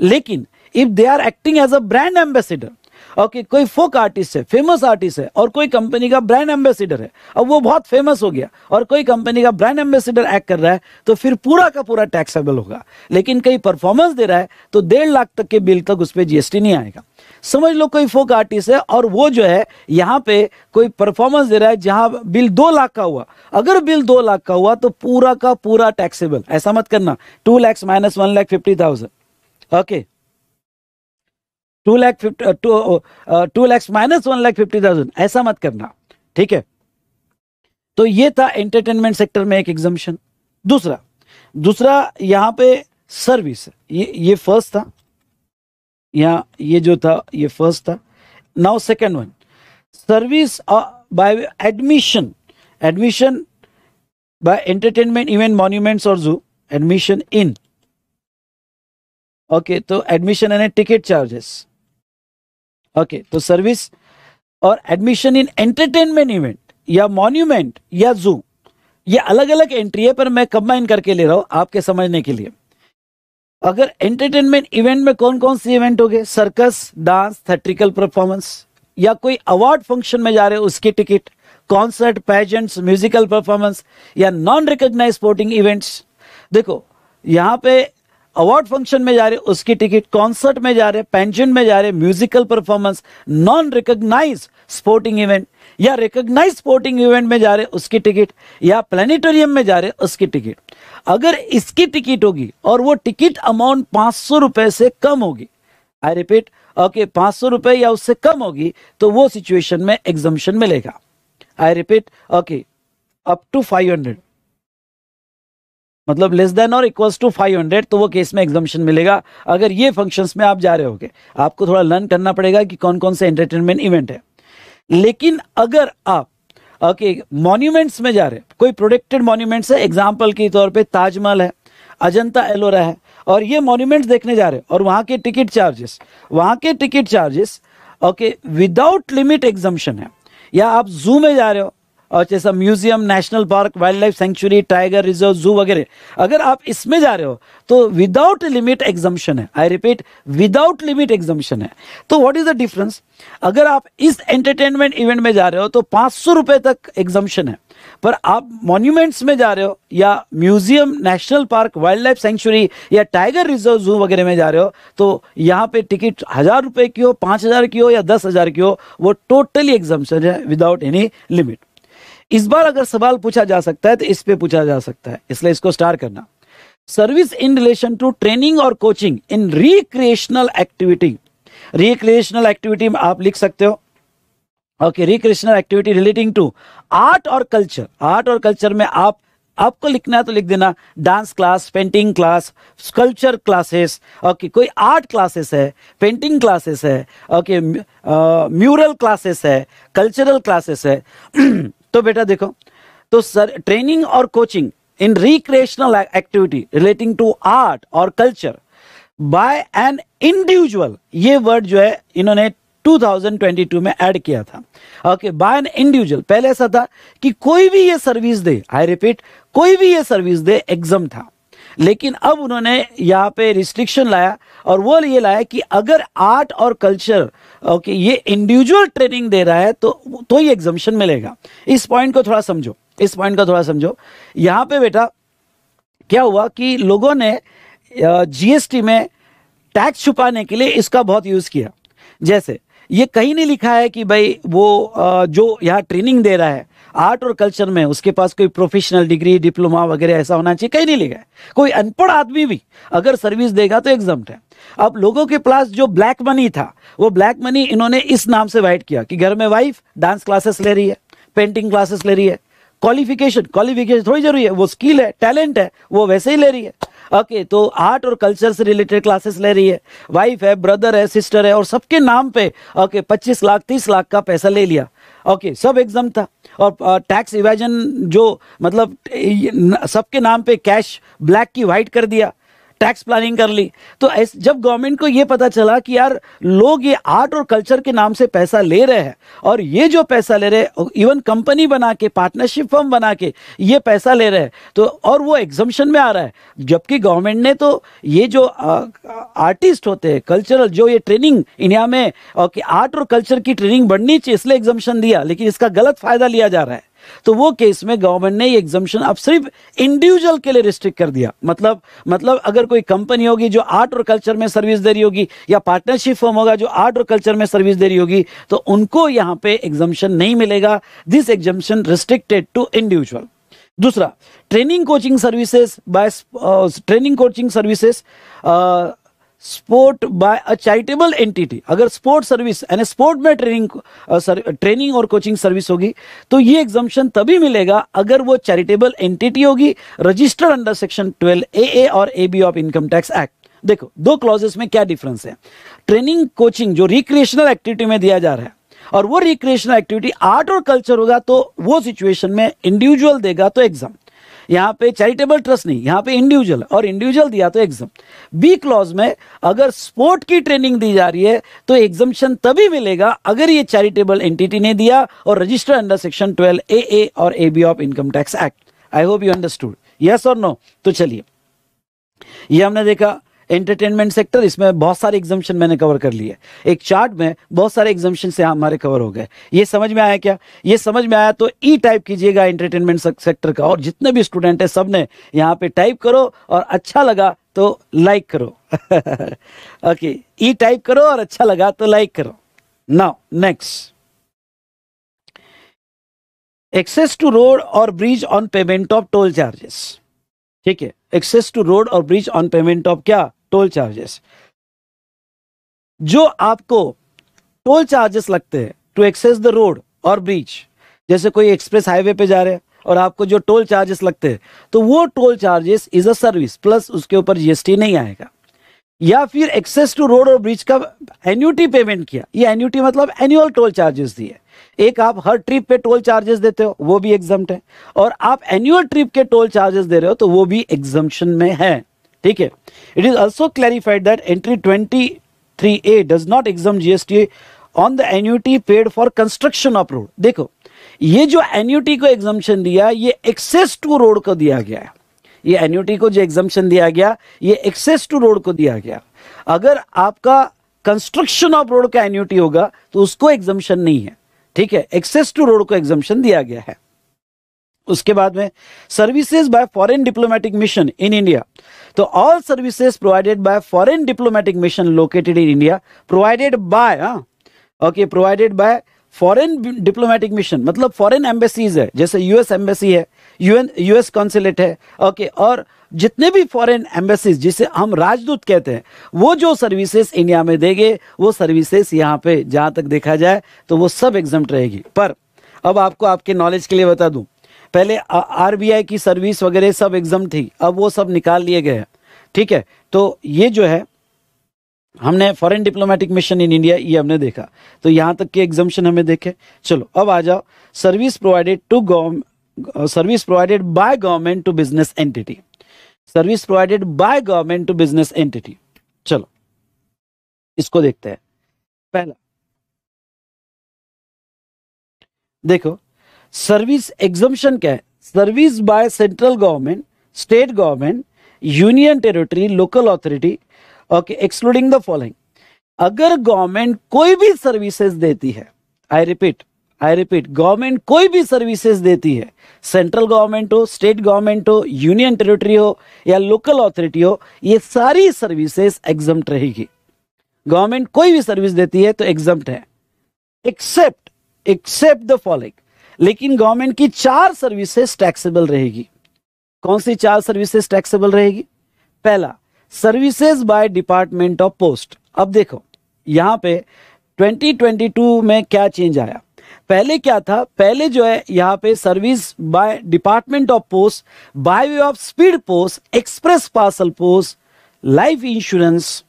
लेकिन if they are acting as a brand ambassador कि कोई फोक आर्टिस्ट है फेमस आर्टिस्ट है और कोई कंपनी का ब्रांड एम्बेसिडर है अब वो बहुत फेमस हो गया और कोई कंपनी का ब्रांड एम्बेसिडर एक्ट कर रहा है तो फिर पूरा का पूरा टैक्सेबल होगा लेकिन कहीं परफॉर्मेंस दे रहा है तो डेढ़ लाख तक के बिल तक उस पर जीएसटी नहीं आएगा समझ लो कोई फोक आर्टिस्ट है और वो जो है यहाँ पे कोई परफॉर्मेंस दे रहा है जहां बिल दो लाख का हुआ अगर बिल दो लाख का हुआ तो पूरा का पूरा टैक्सेबल ऐसा मत करना two lakhs minus one lakh fifty thousand okay two lakh fifty to two lakhs minus one lakh fifty thousand ऐसा मत करना ठीक है तो ये था एंटरटेनमेंट सेक्टर में एक एग्जामेशन दूसरा दूसरा यहाँ पे सर्विस ये ये फर्स्ट था यहाँ ये जो था ये फर्स्ट था now second one service by admission admission by entertainment event monuments और जू एडमिशन इन ओके तो admission and ticket charges okay तो सर्विस और एडमिशन इन एंटरटेनमेंट इवेंट या मॉन्यूमेंट या जू ये अलग अलग एंट्री है पर मैं कंबाइन करके ले रहा हूं आपके समझने के लिए अगर एंटरटेनमेंट इवेंट में कौन कौन से इवेंट हो गए सर्कस डांस थेट्रिकल परफॉर्मेंस या कोई अवार्ड फंक्शन में जा रहे हो उसकी ticket concert pageants musical performance या नॉन रिकोगनाइज स्पोर्टिंग इवेंट्स देखो यहाँ पे अवार्ड फंक्शन में जा रहे उसकी टिकट कॉन्सर्ट में जा रहे पेंशन में जा रहे musical performance non recognize sporting event या रिकॉग्नाइज स्पोर्टिंग इवेंट में जा रहे उसकी टिकट या प्लेनेटोरियम में जा रहे उसकी टिकट अगर इसकी टिकट होगी और वो टिकट अमाउंट पाँच सौ से कम होगी आई रिपीट ओके पाँच सौ या उससे कम होगी तो वो सिचुएशन में एग्जामेशन मिलेगा I repeat okay up to five hundred मतलब लेस देन और इक्वल्स टू 500 तो वो केस में एग्जामेशन मिलेगा अगर ये फंक्शंस में आप जा रहे होगे आपको थोड़ा लर्न करना पड़ेगा कि कौन कौन से एंटरटेनमेंट इवेंट है लेकिन अगर आप ओके okay, मॉन्यूमेंट्स में जा रहे हैं कोई प्रोडक्टेड मॉन्यूमेंट्स है एग्जाम्पल के तौर पर ताजमहल है अजंता एलोरा है और ये मॉन्यूमेंट्स देखने जा रहे हैं और वहाँ के टिकट चार्जेस वहाँ के ticket charges okay without limit exemption है या आप जू में जा रहे हो और जैसा museum national park wildlife sanctuary tiger reserve zoo वगैरह अगर आप इसमें जा रहे हो तो विदाउट लिमिट एग्जम्पन है I repeat without limit exemption है तो व्हाट इज द डिफरेंस अगर आप इस एंटरटेनमेंट इवेंट में जा रहे हो तो पाँच सौ तक एग्जम्पन है पर आप मॉन्यूमेंट्स में जा रहे हो या museum national park wildlife sanctuary या टाइगर रिजर्व जू वगैरह में जा रहे हो तो यहाँ पे टिकट हज़ार रुपये की हो पाँच हज़ार की हो या दस हज़ार की हो वो टोटली एग्जम्पन है विदाउट एनी लिमिट इस बार अगर सवाल पूछा जा सकता है तो इस पे पूछा जा सकता है इसलिए इसको स्टार करना service in relation to training और coaching in recreational activity recreational activity में आप लिख सकते हो okay recreational activity relating to art और कल्चर आर्ट और कल्चर में आप आपको लिखना है तो लिख देना dance class painting class sculpture classes okay कोई आर्ट क्लासेस है पेंटिंग क्लासेस है ओके म्यूरल क्लासेस है कल्चरल क्लासेस है तो बेटा देखो तो सर ट्रेनिंग और coaching in recreational activity relating to art और कल्चर बाय एन इंडिविजुअल ये वर्ड जो है इन्होंने 2022 में ऐड किया था ओके बाय एन इंडिविजुअल पहले ऐसा था कि कोई भी ये सर्विस दे आई रिपीट कोई भी ये सर्विस दे एग्जाम था लेकिन अब उन्होंने यहाँ पे रिस्ट्रिक्शन लाया और वो ये लाया कि अगर आर्ट और कल्चर ओके ये इंडिविजुअल ट्रेनिंग दे रहा है तो तो ही एग्जामिशन मिलेगा इस पॉइंट को थोड़ा समझो इस पॉइंट को थोड़ा समझो यहाँ पे बेटा क्या हुआ कि लोगों ने जीएसटी में टैक्स छुपाने के लिए इसका बहुत यूज़ किया जैसे ये कहीं नहीं लिखा है कि भाई वो जो यहाँ ट्रेनिंग दे रहा है आर्ट और कल्चर में उसके पास कोई प्रोफेशनल डिग्री डिप्लोमा वगैरह ऐसा होना चाहिए कहीं नहीं लिखा है कोई अनपढ़ आदमी भी अगर सर्विस देगा तो एग्जाम है अब लोगों के पास जो ब्लैक मनी था वो ब्लैक मनी इन्होंने इस नाम से वाइट किया कि घर में वाइफ डांस क्लासेस ले रही है पेंटिंग क्लासेस ले रही है क्वालिफिकेशन क्वालिफिकेशन थोड़ी जरूरी है वो स्किल है टैलेंट है वो वैसे ही ले रही है ओके okay, तो आर्ट और कल्चर से रिलेटेड क्लासेस ले रही है वाइफ है ब्रदर है सिस्टर है और सबके नाम पे ओके okay, 25 लाख 30 लाख का पैसा ले लिया ओके सब एग्जाम था और टैक्स इवेजन जो मतलब सबके नाम पे कैश ब्लैक की वाइट कर दिया टैक्स प्लानिंग कर ली तो जब गवर्नमेंट को ये पता चला कि यार लोग ये आर्ट और कल्चर के नाम से पैसा ले रहे हैं और ये जो पैसा ले रहे हैं इवन कंपनी बना के पार्टनरशिप फर्म बना के ये पैसा ले रहे हैं तो और वो एग्जम्पन में आ रहा है जबकि गवर्नमेंट ने तो ये जो आर्टिस्ट होते हैं कल्चरल जो ये ट्रेनिंग इंडिया में आर्ट और कल्चर की ट्रेनिंग बढ़नी चाहिए इसलिए एग्जम्पन दिया लेकिन इसका गलत फायदा लिया जा रहा है तो वो केस में गवर्नमेंट ने ये एग्जामेशन अब सिर्फ इंडिविजुअल के लिए रिस्ट्रिक्ट कर दिया मतलब मतलब अगर कोई कंपनी होगी जो आर्ट और कल्चर में सर्विस दे रही होगी या पार्टनरशिप फॉर्म होगा जो आर्ट और कल्चर में सर्विस दे रही होगी तो उनको यहाँ पे एग्जामेशन नहीं मिलेगा this exemption restricted to individual दूसरा training coaching services by training coaching services sport by a charitable entity अगर स्पोर्ट सर्विस यानी स्पोर्ट में ट्रेनिंग ट्रेनिंग और कोचिंग सर्विस होगी तो ये एग्जामेशन तभी मिलेगा अगर वो चैरिटेबल एंटिटी होगी registered under section twelve A A और A B of income tax act देखो दो क्लॉजेस में क्या डिफरेंस है ट्रेनिंग कोचिंग जो रिक्रिएशनल एक्टिविटी में दिया जा रहा है और वो रिक्रिएशनल एक्टिविटी आर्ट और कल्चर होगा तो वो सिचुएशन में इंडिविजुअल देगा तो एग्जाम यहाँ पे चैरिटेबल ट्रस्ट नहीं यहाँ पे इंडिविजुअल और इंडिविजुअल दिया तो एग्जाम बी क्लॉज में अगर स्पोर्ट की ट्रेनिंग दी जा रही है तो एग्जामेशन तभी मिलेगा अगर ये चैरिटेबल एंटिटी ने दिया और register under section twelve A A और A B of income tax act I hope you understood yes और नो तो चलिए ये हमने देखा एंटरटेनमेंट सेक्टर इसमें बहुत सारे एग्जामेशन मैंने कवर कर लिए एक चार्ट में बहुत सारे एग्जामेशन से हमारे कवर हो गए ये समझ में आया क्या ये समझ में आया तो ई टाइप कीजिएगा एंटरटेनमेंट सेक्टर का और जितने भी स्टूडेंट हैं सबने यहाँ पे टाइप करो और अच्छा लगा तो लाइक करो ओके ई टाइप करो और अच्छा लगा तो लाइक करो now next access to road और bridge on payment of toll charges ठीक है एक्सेस टू रोड और ब्रिज ऑन पेमेंट ऑफ क्या टोल चार्जेस जो आपको टोल चार्जेस लगते हैं टू एक्सेस द रोड और ब्रिज जैसे कोई एक्सप्रेस हाईवे पे जा रहे हैं और आपको जो टोल चार्जेस लगते हैं तो वो toll charges is a service plus उसके ऊपर जीएसटी नहीं आएगा या फिर एक्सेस टू रोड और ब्रिज का एन्यूटी पेमेंट किया ये एन्यूटी मतलब एनुअल टोल चार्जेस दिए एक आप हर ट्रिप पे टोल चार्जेस देते हो वो भी एग्जाम है और आप एनुअल ट्रिप के टोल चार्जेस दे रहे हो तो वो भी एग्जम्पन में है ठीक है it is also clarified that entry twenty three A does not exempt GST on the annuity paid for construction of road देखो ये जो एन्यूटी को एग्जामेशन दिया ये एक्सेस टू रोड को दिया गया है ये एन्यूटी को जो एग्जामेशन दिया गया ये एक्सेस टू रोड को दिया गया अगर आपका कंस्ट्रक्शन ऑफ रोड का एन्यूटी होगा तो उसको एग्जामेशन नहीं है ठीक है एक्सेस टू रोड को एग्जामेशन दिया गया है उसके बाद में services by foreign diplomatic mission in India तो all services provided by foreign diplomatic mission located in India provided by okay provided by foreign diplomatic mission मतलब फॉरेन एम्बेसीज है जैसे यूएस एम्बेसी है यूएन यूएस कॉन्सुलेट है okay okay, और जितने भी foreign embassies जिसे हम राजदूत कहते हैं वो जो सर्विसेज इंडिया में देंगे वो सर्विसेज यहाँ पे जहाँ तक देखा जाए तो वो सब एग्जाम रहेगी पर अब आपको आपके नॉलेज के लिए बता दूँ पहले आरबीआई की सर्विस वगैरह सब एग्जाम थी अब वो सब निकाल लिए गए हैं ठीक है तो ये जो है हमने foreign diplomatic mission in India ये हमने देखा तो यहाँ तक के एग्जामेशन हमें देखे चलो अब आ जाओ service provided to service provided by government to business entity service provided by government to business entity चलो इसको देखते हैं पहला देखो सर्विस एग्जम्पन क्या है service by central government state government union territory local authority okay excluding the following अगर government कोई भी सर्विसेज देती है I repeat I repeat government कोई भी सर्विसेज देती है सेंट्रल गवर्नमेंट हो स्टेट गवर्नमेंट हो यूनियन टेरिटरी हो या लोकल अथॉरिटी हो ये सारी सर्विसेज एग्जम्प्ट रहेगी गवर्नमेंट कोई भी सर्विस देती है तो एग्जम्प्ट है एक्सेप्ट एक्सेप्ट द फॉलोइंग लेकिन गवर्नमेंट की चार सर्विसेज टैक्सेबल रहेगी कौन सी चार सर्विसेज टैक्सेबल रहेगी पहला services by department of post अब देखो यहां पे 2022 में क्या चेंज आया पहले क्या था पहले जो है यहां पे service by department of post by way of speed post express parcel post life insurance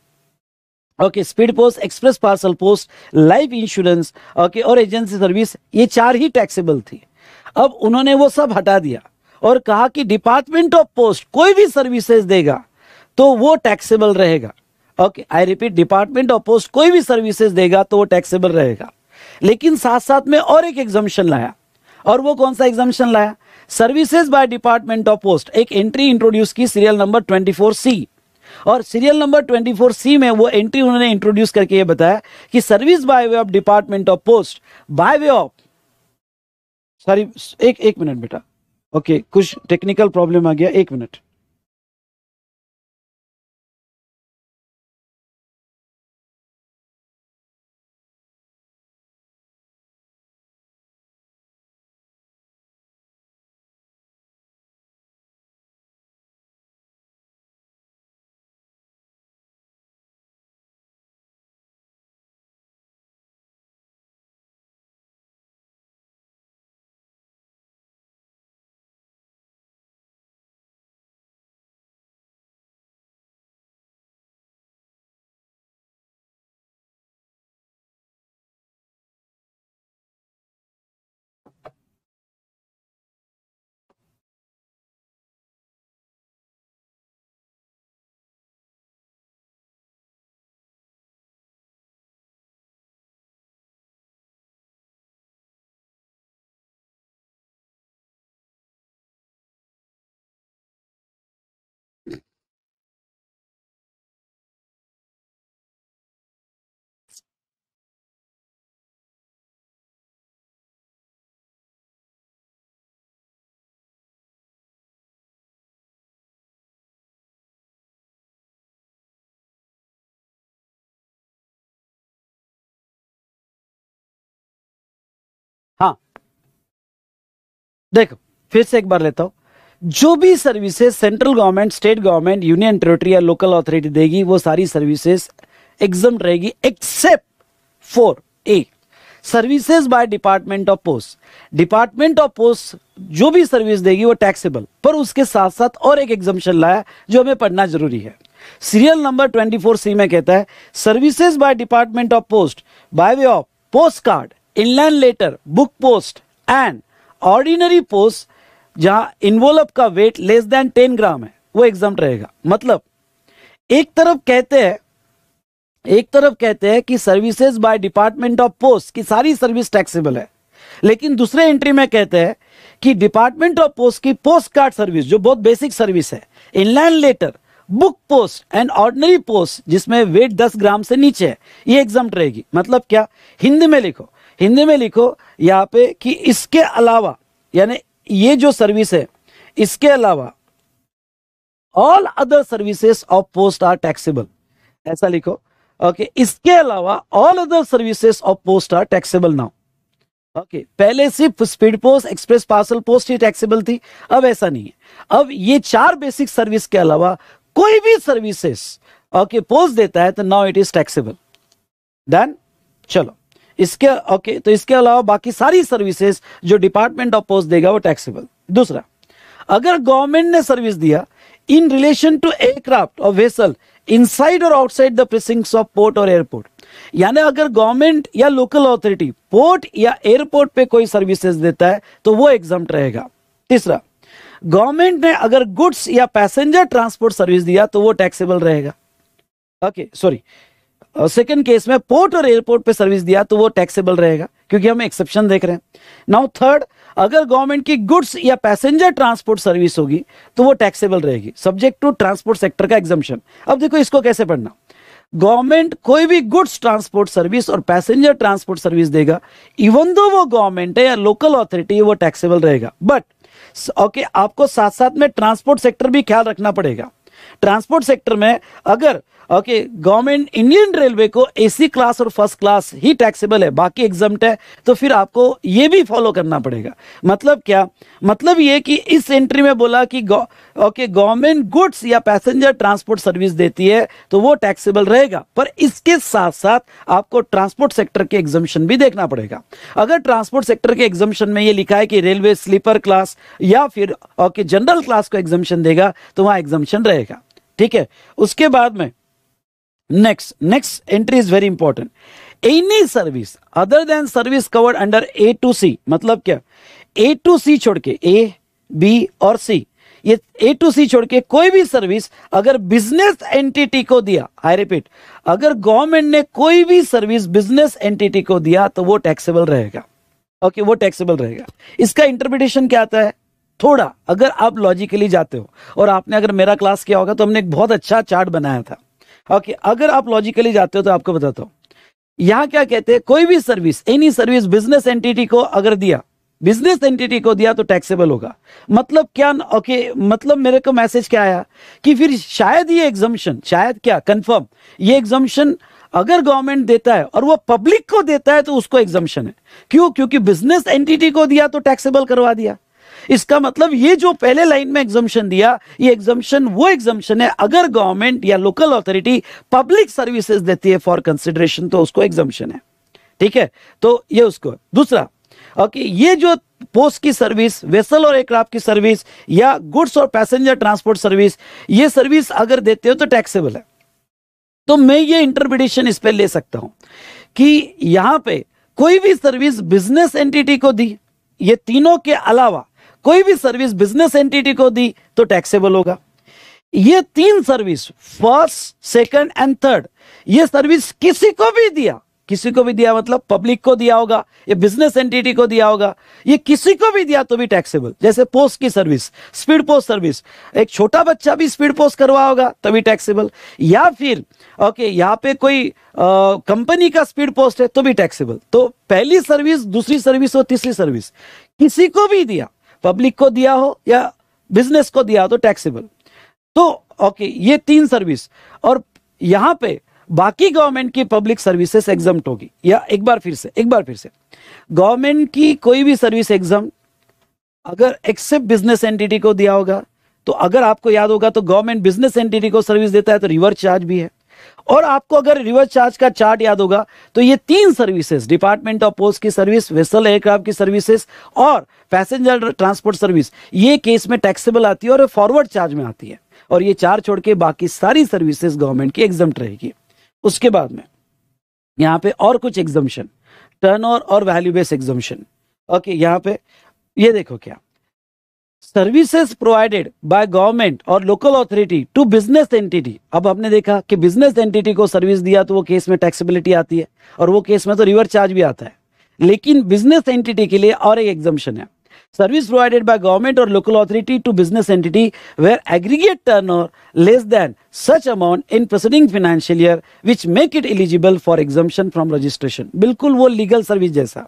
okay speed post express parcel post life insurance okay और एजेंसी सर्विस ये चार ही टैक्सेबल थी अब उन्होंने वो सब हटा दिया और कहा कि डिपार्टमेंट ऑफ पोस्ट कोई भी सर्विसेज देगा तो वो टैक्सेबल रहेगा okay I repeat department of post कोई भी सर्विसेज देगा तो वो टैक्सेबल रहेगा लेकिन साथ साथ में और एक एग्जामेशन लाया और वो कौन सा एग्जामेशन लाया services by department of post एक एंट्री इंट्रोड्यूस की serial number twenty four C और सीरियल नंबर 24 सी में वो एंट्री उन्होंने इंट्रोड्यूस करके ये बताया कि service by way of department of post by way of sorry एक एक मिनट बेटा ओके कुछ टेक्निकल प्रॉब्लम आ गया एक मिनट देखो फिर से एक बार लेता हूं जो भी services central government state government union territory या लोकल अथॉरिटी देगी वो सारी सर्विसेज एग्जम रहेगी except for a services by department of post department of post जो भी सर्विस देगी वो टैक्सेबल पर उसके साथ साथ और एक एग्जामेशन लाया जो हमें पढ़ना जरूरी है सीरियल नंबर 24 सी में कहता है services by department of post by way of post card inland letter book post and ordinary post जहां इन्वोलप का weight less than ten gram है वो एग्जाम रहेगा मतलब एक तरफ कहते हैं एक तरफ कहते हैं कि services by department of post की सारी सर्विस टैक्सेबल है लेकिन दूसरे एंट्री में कहते हैं कि डिपार्टमेंट ऑफ पोस्ट की पोस्ट कार्ड सर्विस जो बहुत बेसिक सर्विस है inland letter book post and ordinary post जिसमें वेट 10 ग्राम से नीचे है ये एग्जाम रहेगी मतलब क्या हिंदी में लिखो हिंदी में लिखो यहाँ पे कि इसके अलावा यानी ये जो सर्विस है इसके अलावा all other services of post are taxable ऐसा लिखो ओके okay, इसके अलावा all other services of post are taxable now okay पहले सिर्फ speed post express parcel post ही टैक्सेबल थी अब ऐसा नहीं है अब ये चार बेसिक सर्विस के अलावा कोई भी सर्विसेस ओके पोस्ट देता है तो now it is taxable then चलो इसके ओके तो इसके अलावा बाकी सारी सर्विसेज जो डिपार्टमेंट ऑफ पोस्ट देगा वो टैक्सेबल दूसरा अगर गवर्नमेंट ने सर्विस दिया इन रिलेशन टू एयरक्राफ्ट और वेसल इनसाइड और outside the precincts of port और एयरपोर्ट यानी अगर गवर्नमेंट या लोकल अथॉरिटी पोर्ट या एयरपोर्ट पे कोई सर्विसेज देता है तो वो एग्जाम रहेगा तीसरा गवर्नमेंट ने अगर गुड्स या पैसेंजर ट्रांसपोर्ट सर्विस दिया तो वो टैक्सेबल रहेगा okay okay, sorry second case में पोर्ट और एयरपोर्ट पे सर्विस दिया तो वो टैक्सेबल रहेगा क्योंकि हम एक्सेप्शन देख रहे हैं नाउ थर्ड अगर गवर्नमेंट की गुड्स या पैसेंजर ट्रांसपोर्ट सर्विस होगी तो वो टैक्सेबल रहेगी सब्जेक्ट टू ट्रांसपोर्ट सेक्टर का एग्जामेशन अब देखो इसको कैसे पढ़ना गवर्नमेंट कोई भी गुड्स ट्रांसपोर्ट सर्विस और पैसेंजर ट्रांसपोर्ट सर्विस देगा इवन दो वो गवर्नमेंट है या लोकल ऑथोरिटी वो टैक्सेबल रहेगा बट ओके आपको साथ साथ में ट्रांसपोर्ट सेक्टर भी ख्याल रखना पड़ेगा ट्रांसपोर्ट सेक्टर में अगर ओके गवर्नमेंट इंडियन रेलवे को एसी क्लास और फर्स्ट क्लास ही टैक्सेबल है बाकी एग्जाम है तो फिर आपको ये भी फॉलो करना पड़ेगा मतलब क्या मतलब ये कि इस एंट्री में बोला कि ओके गवर्नमेंट गुड्स या पैसेंजर ट्रांसपोर्ट सर्विस देती है तो वो टैक्सेबल रहेगा पर इसके साथ साथ आपको ट्रांसपोर्ट सेक्टर के एग्जामेशन भी देखना पड़ेगा अगर ट्रांसपोर्ट सेक्टर के एग्जामेशन में ये लिखा है कि रेलवे स्लीपर क्लास या फिर ओके जनरल क्लास को एग्जामिशन देगा तो वहाँ एग्जामेशन रहेगा ठीक है उसके बाद में Next, next entry is very important any service other than service covered under a two C मतलब क्या ए टू सी छोड़ के ए बी और सी ये ए टू सी छोड़ के कोई भी सर्विस अगर बिजनेस एंटिटी को दिया आई रिपीट अगर गवर्नमेंट ने कोई भी सर्विस बिजनेस एंटिटी को दिया तो वो टैक्सेबल रहेगा ओके okay, वो टैक्सेबल रहेगा इसका इंटरप्रिटेशन क्या आता है थोड़ा अगर आप लॉजिकली जाते हो और आपने अगर मेरा क्लास किया होगा तो हमने एक बहुत अच्छा चार्ट बनाया था ओके अगर आप लॉजिकली जाते हो तो आपको बताता हूं यहां क्या कहते हैं कोई भी service any service business entity को अगर दिया बिजनेस एंटिटी को दिया तो टैक्सेबल होगा मतलब क्या ओके मतलब मेरे को मैसेज क्या आया कि फिर शायद ये एग्जामेशन शायद क्या कंफर्म ये एग्जामेशन अगर गवर्नमेंट देता है और वो पब्लिक को देता है तो उसको एग्जामेशन है क्यों क्योंकि बिजनेस एंटिटी को दिया तो टैक्सेबल करवा दिया इसका मतलब ये जो पहले लाइन में एग्जामेशन दिया ये एग्जामेशन वो एग्जामेशन है अगर गवर्नमेंट या लोकल अथॉरिटी पब्लिक सर्विसेज देती है फॉर कंसिडरेशन तो उसको एग्जामेशन है ठीक है तो ये उसको दूसरा ओके ये जो पोस्ट की सर्विस वेसल और एयरक्राफ्ट की सर्विस या गुड्स और पैसेंजर ट्रांसपोर्ट सर्विस ये सर्विस अगर देते हो तो टैक्सेबल है तो मैं ये इंटरप्रिटेशन इस पर ले सकता हूं कि यहां पे कोई भी सर्विस बिजनेस एंटिटी को दी ये तीनों के अलावा कोई भी सर्विस बिजनेस एंटिटी को दी तो टैक्सेबल होगा ये तीन service first second and third ये सर्विस किसी को भी दिया किसी को भी दिया मतलब पब्लिक को दिया होगा या बिजनेस एंटिटी को दिया होगा ये किसी को भी दिया तो भी टैक्सेबल जैसे पोस्ट की सर्विस स्पीड पोस्ट सर्विस एक छोटा बच्चा भी स्पीड पोस्ट करवा होगा तभी तो टैक्सेबल या फिर ओके यहाँ पे कोई कंपनी का स्पीड पोस्ट है तो भी टैक्सेबल तो पहली सर्विस दूसरी सर्विस और तीसरी सर्विस किसी को भी दिया पब्लिक को दिया हो या बिजनेस को दिया हो तो टैक्सेबल तो ओके ये तीन सर्विस और यहां पे बाकी गवर्नमेंट की पब्लिक सर्विसेज एग्जाम होगी या एक बार फिर से एक बार फिर से गवर्नमेंट की कोई भी सर्विस एग्जाम अगर एक्सेप्ट बिजनेस एंटिटी को दिया होगा तो अगर आपको याद होगा तो गवर्नमेंट बिजनेस एंटिटी को सर्विस देता है तो रिवर्स चार्ज भी है और आपको अगर रिवर्स चार्ज का चार्ट याद होगा तो ये तीन सर्विसेज डिपार्टमेंट ऑफ पोस्ट की सर्विस वेसल एयरक्राफ्ट की सर्विसेज और पैसेंजर ट्रांसपोर्ट सर्विस ये केस में टैक्सेबल आती है और फॉरवर्ड चार्ज में आती है और ये चार छोड़ के बाकी सारी सर्विसेज गवर्नमेंट की एग्जाम रहेगी उसके बाद में यहाँ पे और कुछ exemption turnover value based exemption okay यहाँ पे ये देखो क्या सर्विसेज प्रोवाइडेड बाय गवर्नमेंट और local authority to business entity अब हमने देखा कि बिजनेस एंटिटी को सर्विस दिया तो वो केस में टैक्सीबिलिटी आती है और वो केस में तो रिवर चार्ज भी आता है लेकिन बिजनेस एंटिटी के लिए और एक एग्जाम्शन है सर्विस प्रोवाइडेड बाय गवर्नमेंट और local authority to business entity where aggregate turnover less than such amount in proceeding financial year which make it eligible for exemption from registration बिल्कुल वो legal service जैसा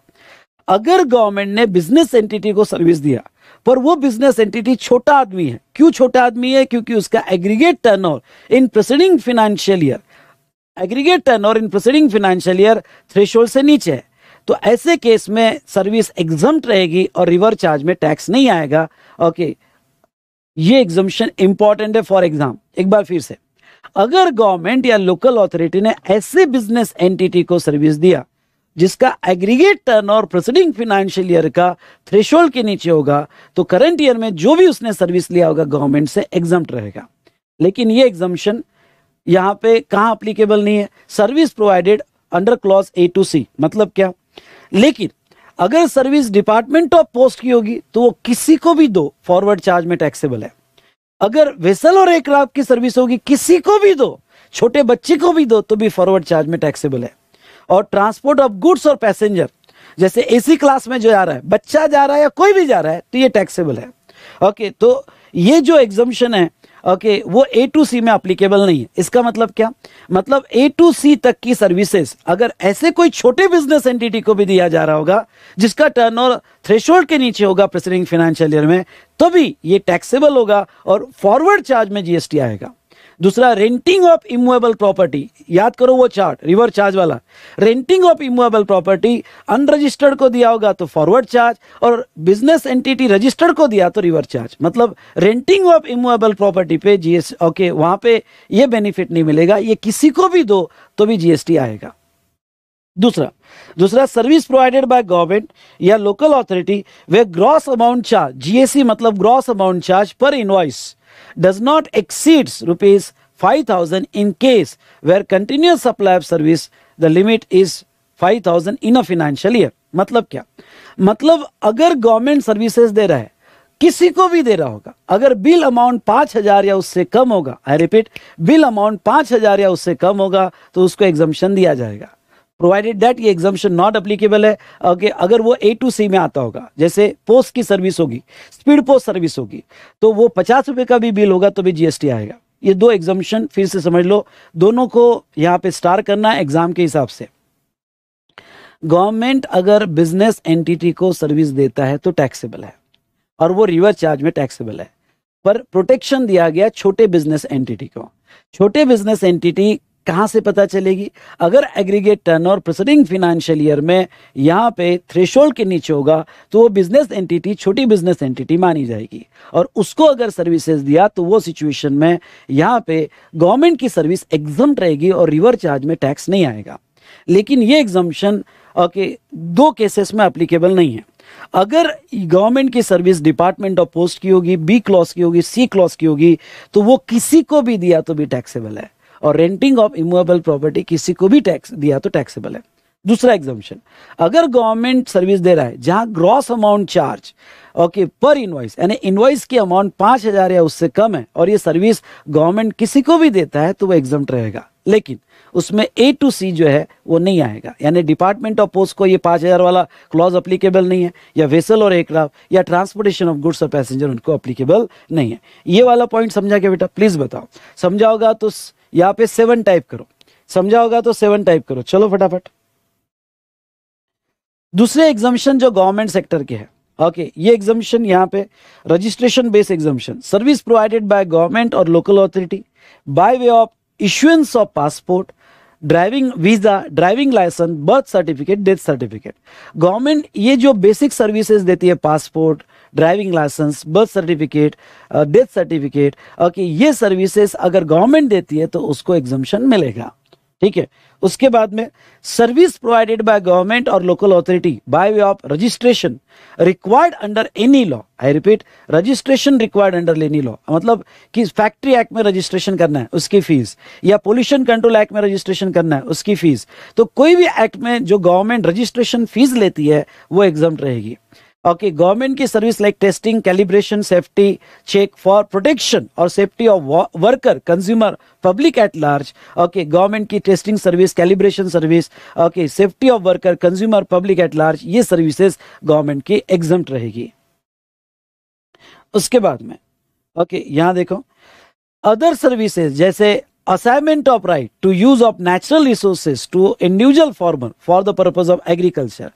अगर government ने business entity को service दिया पर वो बिजनेस एंटिटी छोटा आदमी है क्यों छोटा आदमी है क्योंकि उसका aggregate turn in preceding financial year aggregate turnover in preceding financial year threshold से नीचे है तो ऐसे केस में सर्विस एग्जाम रहेगी और रिवर चार्ज में टैक्स नहीं आएगा ओके ये एग्जामेशन इंपॉर्टेंट है फॉर एग्जाम एक बार फिर से अगर गवर्नमेंट या लोकल अथॉरिटी ने ऐसे बिजनेस एंटिटी को सर्विस दिया जिसका aggregate turnover proceeding financial year का थ्रेशोल्ड के नीचे होगा तो करंट ईयर में जो भी उसने सर्विस लिया होगा गवर्नमेंट से एग्जाम रहेगा लेकिन ये एग्जामेशन यहाँ पे कहाँ अप्लीकेबल नहीं है service provided under clause A two C मतलब क्या लेकिन अगर सर्विस डिपार्टमेंट ऑफ पोस्ट की होगी तो वो किसी को भी दो फॉरवर्ड चार्ज में टैक्सेबल है अगर वेसल और एयरक्राफ्ट की सर्विस होगी किसी को भी दो छोटे बच्चे को भी दो तो भी फॉरवर्ड चार्ज में टैक्सेबल है और ट्रांसपोर्ट ऑफ गुड्स और पैसेंजर जैसे एसी क्लास में जो जा रहा है बच्चा जा रहा है या कोई भी जा रहा है तो ये टैक्सेबल है ओके तो ये जो एग्जम्पन है ओके वो ए टू सी में अप्लीकेबल नहीं है इसका मतलब क्या मतलब ए टू सी तक की सर्विसेज अगर ऐसे कोई छोटे बिजनेस एंटिटी को भी दिया जा रहा होगा जिसका टर्न ओवर थ्रेशोल्ड के नीचे होगा प्रेसिडिंग फाइनेंशियल ईयर में तभी तो ये टैक्सेबल होगा और फॉरवर्ड चार्ज में जीएसटी आएगा दूसरा रेंटिंग ऑफ इमुएबल प्रॉपर्टी याद करो वो चार्ट रिवर चार्ज वाला renting of immovable property unregistered को दिया होगा तो फॉरवर्ड चार्ज और बिजनेस एंटिटी रजिस्टर्ड को दिया तो रिवर चार्ज मतलब रेंटिंग ऑफ इमुएबल प्रॉपर्टी पे जीएस ओके वहां पे ये बेनिफिट नहीं मिलेगा ये किसी को भी दो तो भी जीएसटी आएगा दूसरा दूसरा सर्विस प्रोवाइडेड बाय गवर्नमेंट या local authority where gross amount charge जीएससी मतलब gross amount charge per invoice does not exceed rupees 5000 in case where continuous supply of service the limit is 5000 in a financial year मतलब क्या मतलब अगर government services दे रहा है किसी को भी दे रहा होगा अगर बिल अमाउंट पांच हजार या उससे कम होगा आई रिपीट बिल अमाउंट पांच हजार या उससे कम होगा तो उसको एग्जामेशन दिया जाएगा प्रोवाइडेड दैट ये एग्जामेशन नॉट अप्लीकेबल है okay, अगर वो ए टू सी में आता होगा जैसे पोस्ट की सर्विस होगी स्पीड पोस्ट सर्विस होगी तो वो पचास रुपये का भी बिल होगा तो भी जीएसटी आएगा ये दो एग्जामेशन फिर से समझ लो दोनों को यहाँ पे स्टार करना है एग्जाम के हिसाब से गवर्नमेंट अगर बिजनेस एंटिटी को सर्विस देता है तो टैक्सेबल है और वो रिवर्स चार्ज में टैक्सेबल है पर प्रोटेक्शन दिया गया छोटे बिजनेस एंटिटी को छोटे बिजनेस एंटिटी कहाँ से पता चलेगी अगर aggregate turnover proceeding financial year में यहाँ पे थ्रेशोल्ड के नीचे होगा तो वो बिजनेस एंटिटी छोटी बिजनेस एंटिटी मानी जाएगी और उसको अगर सर्विसेज दिया तो वो सिचुएशन में यहाँ पे गवर्नमेंट की सर्विस एग्जाम रहेगी और रिवर चार्ज में टैक्स नहीं आएगा लेकिन ये एग्जाम्शन ओके दो केसेस में अप्लीकेबल नहीं है अगर गवर्नमेंट की सर्विस डिपार्टमेंट ऑफ पोस्ट की होगी बी क्लॉस की होगी सी क्लॉस की होगी तो वो किसी को भी दिया तो भी टैक्सेबल है और रेंटिंग ऑफ इमूवेबल प्रॉपर्टी किसी को भी टैक्स दिया तो टैक्सेबल है दूसरा एग्जामेशन अगर गवर्नमेंट सर्विस दे रहा है जहां gross amount charge okay per invoice यानी इनवाइस की अमाउंट पांच हज़ार या उससे कम है और ये सर्विस गवर्नमेंट किसी को भी देता है तो वो एग्जाम रहेगा लेकिन उसमें ए टू सी जो है वो नहीं आएगा यानी डिपार्टमेंट ऑफ पोस्ट को ये पांच हज़ार वाला क्लॉज अप्लीकेबल नहीं है या वेसल और एयरक्राफ्ट या ट्रांसपोर्टेशन ऑफ गुड्स और पैसेंजर उनको अप्लीकेबल नहीं है ये वाला पॉइंट समझा के बेटा प्लीज़ बताओ समझाओगा तो यहाँ पे सेवन टाइप करो समझा होगा तो सेवन टाइप करो चलो फटाफट दूसरे एग्जामिशन जो गवर्नमेंट सेक्टर के हैं ओके ये एग्जामिशन यहाँ पे registration based exemption service provided by government और local authority by way of issuance of passport driving visa driving licence birth certificate death certificate government ये जो बेसिक सर्विसेज देती है passport driving licence birth certificate death certificate okay ये services अगर government देती है तो उसको एग्जामेशन मिलेगा ठीक है उसके बाद में सर्विस प्रोवाइडेड बाय गवर्नमेंट और local authority by way of registration required under any law I repeat registration required under any law मतलब कि फैक्ट्री एक्ट में रजिस्ट्रेशन करना है उसकी फीस या पोल्यूशन कंट्रोल एक्ट में रजिस्ट्रेशन करना है उसकी फीस तो कोई भी एक्ट में जो गवर्नमेंट रजिस्ट्रेशन फीस लेती है वो एग्जाम रहेगी ओके गवर्नमेंट की service like testing calibration safety check for protection और safety of worker consumer public at large okay government की testing service calibration service okay safety of worker consumer public at large ये services government की exempt रहेगी उसके बाद में okay okay, यहां देखो अदर सर्विसेज जैसे assignment of right to use of natural resources to individual farmer for the purpose of agriculture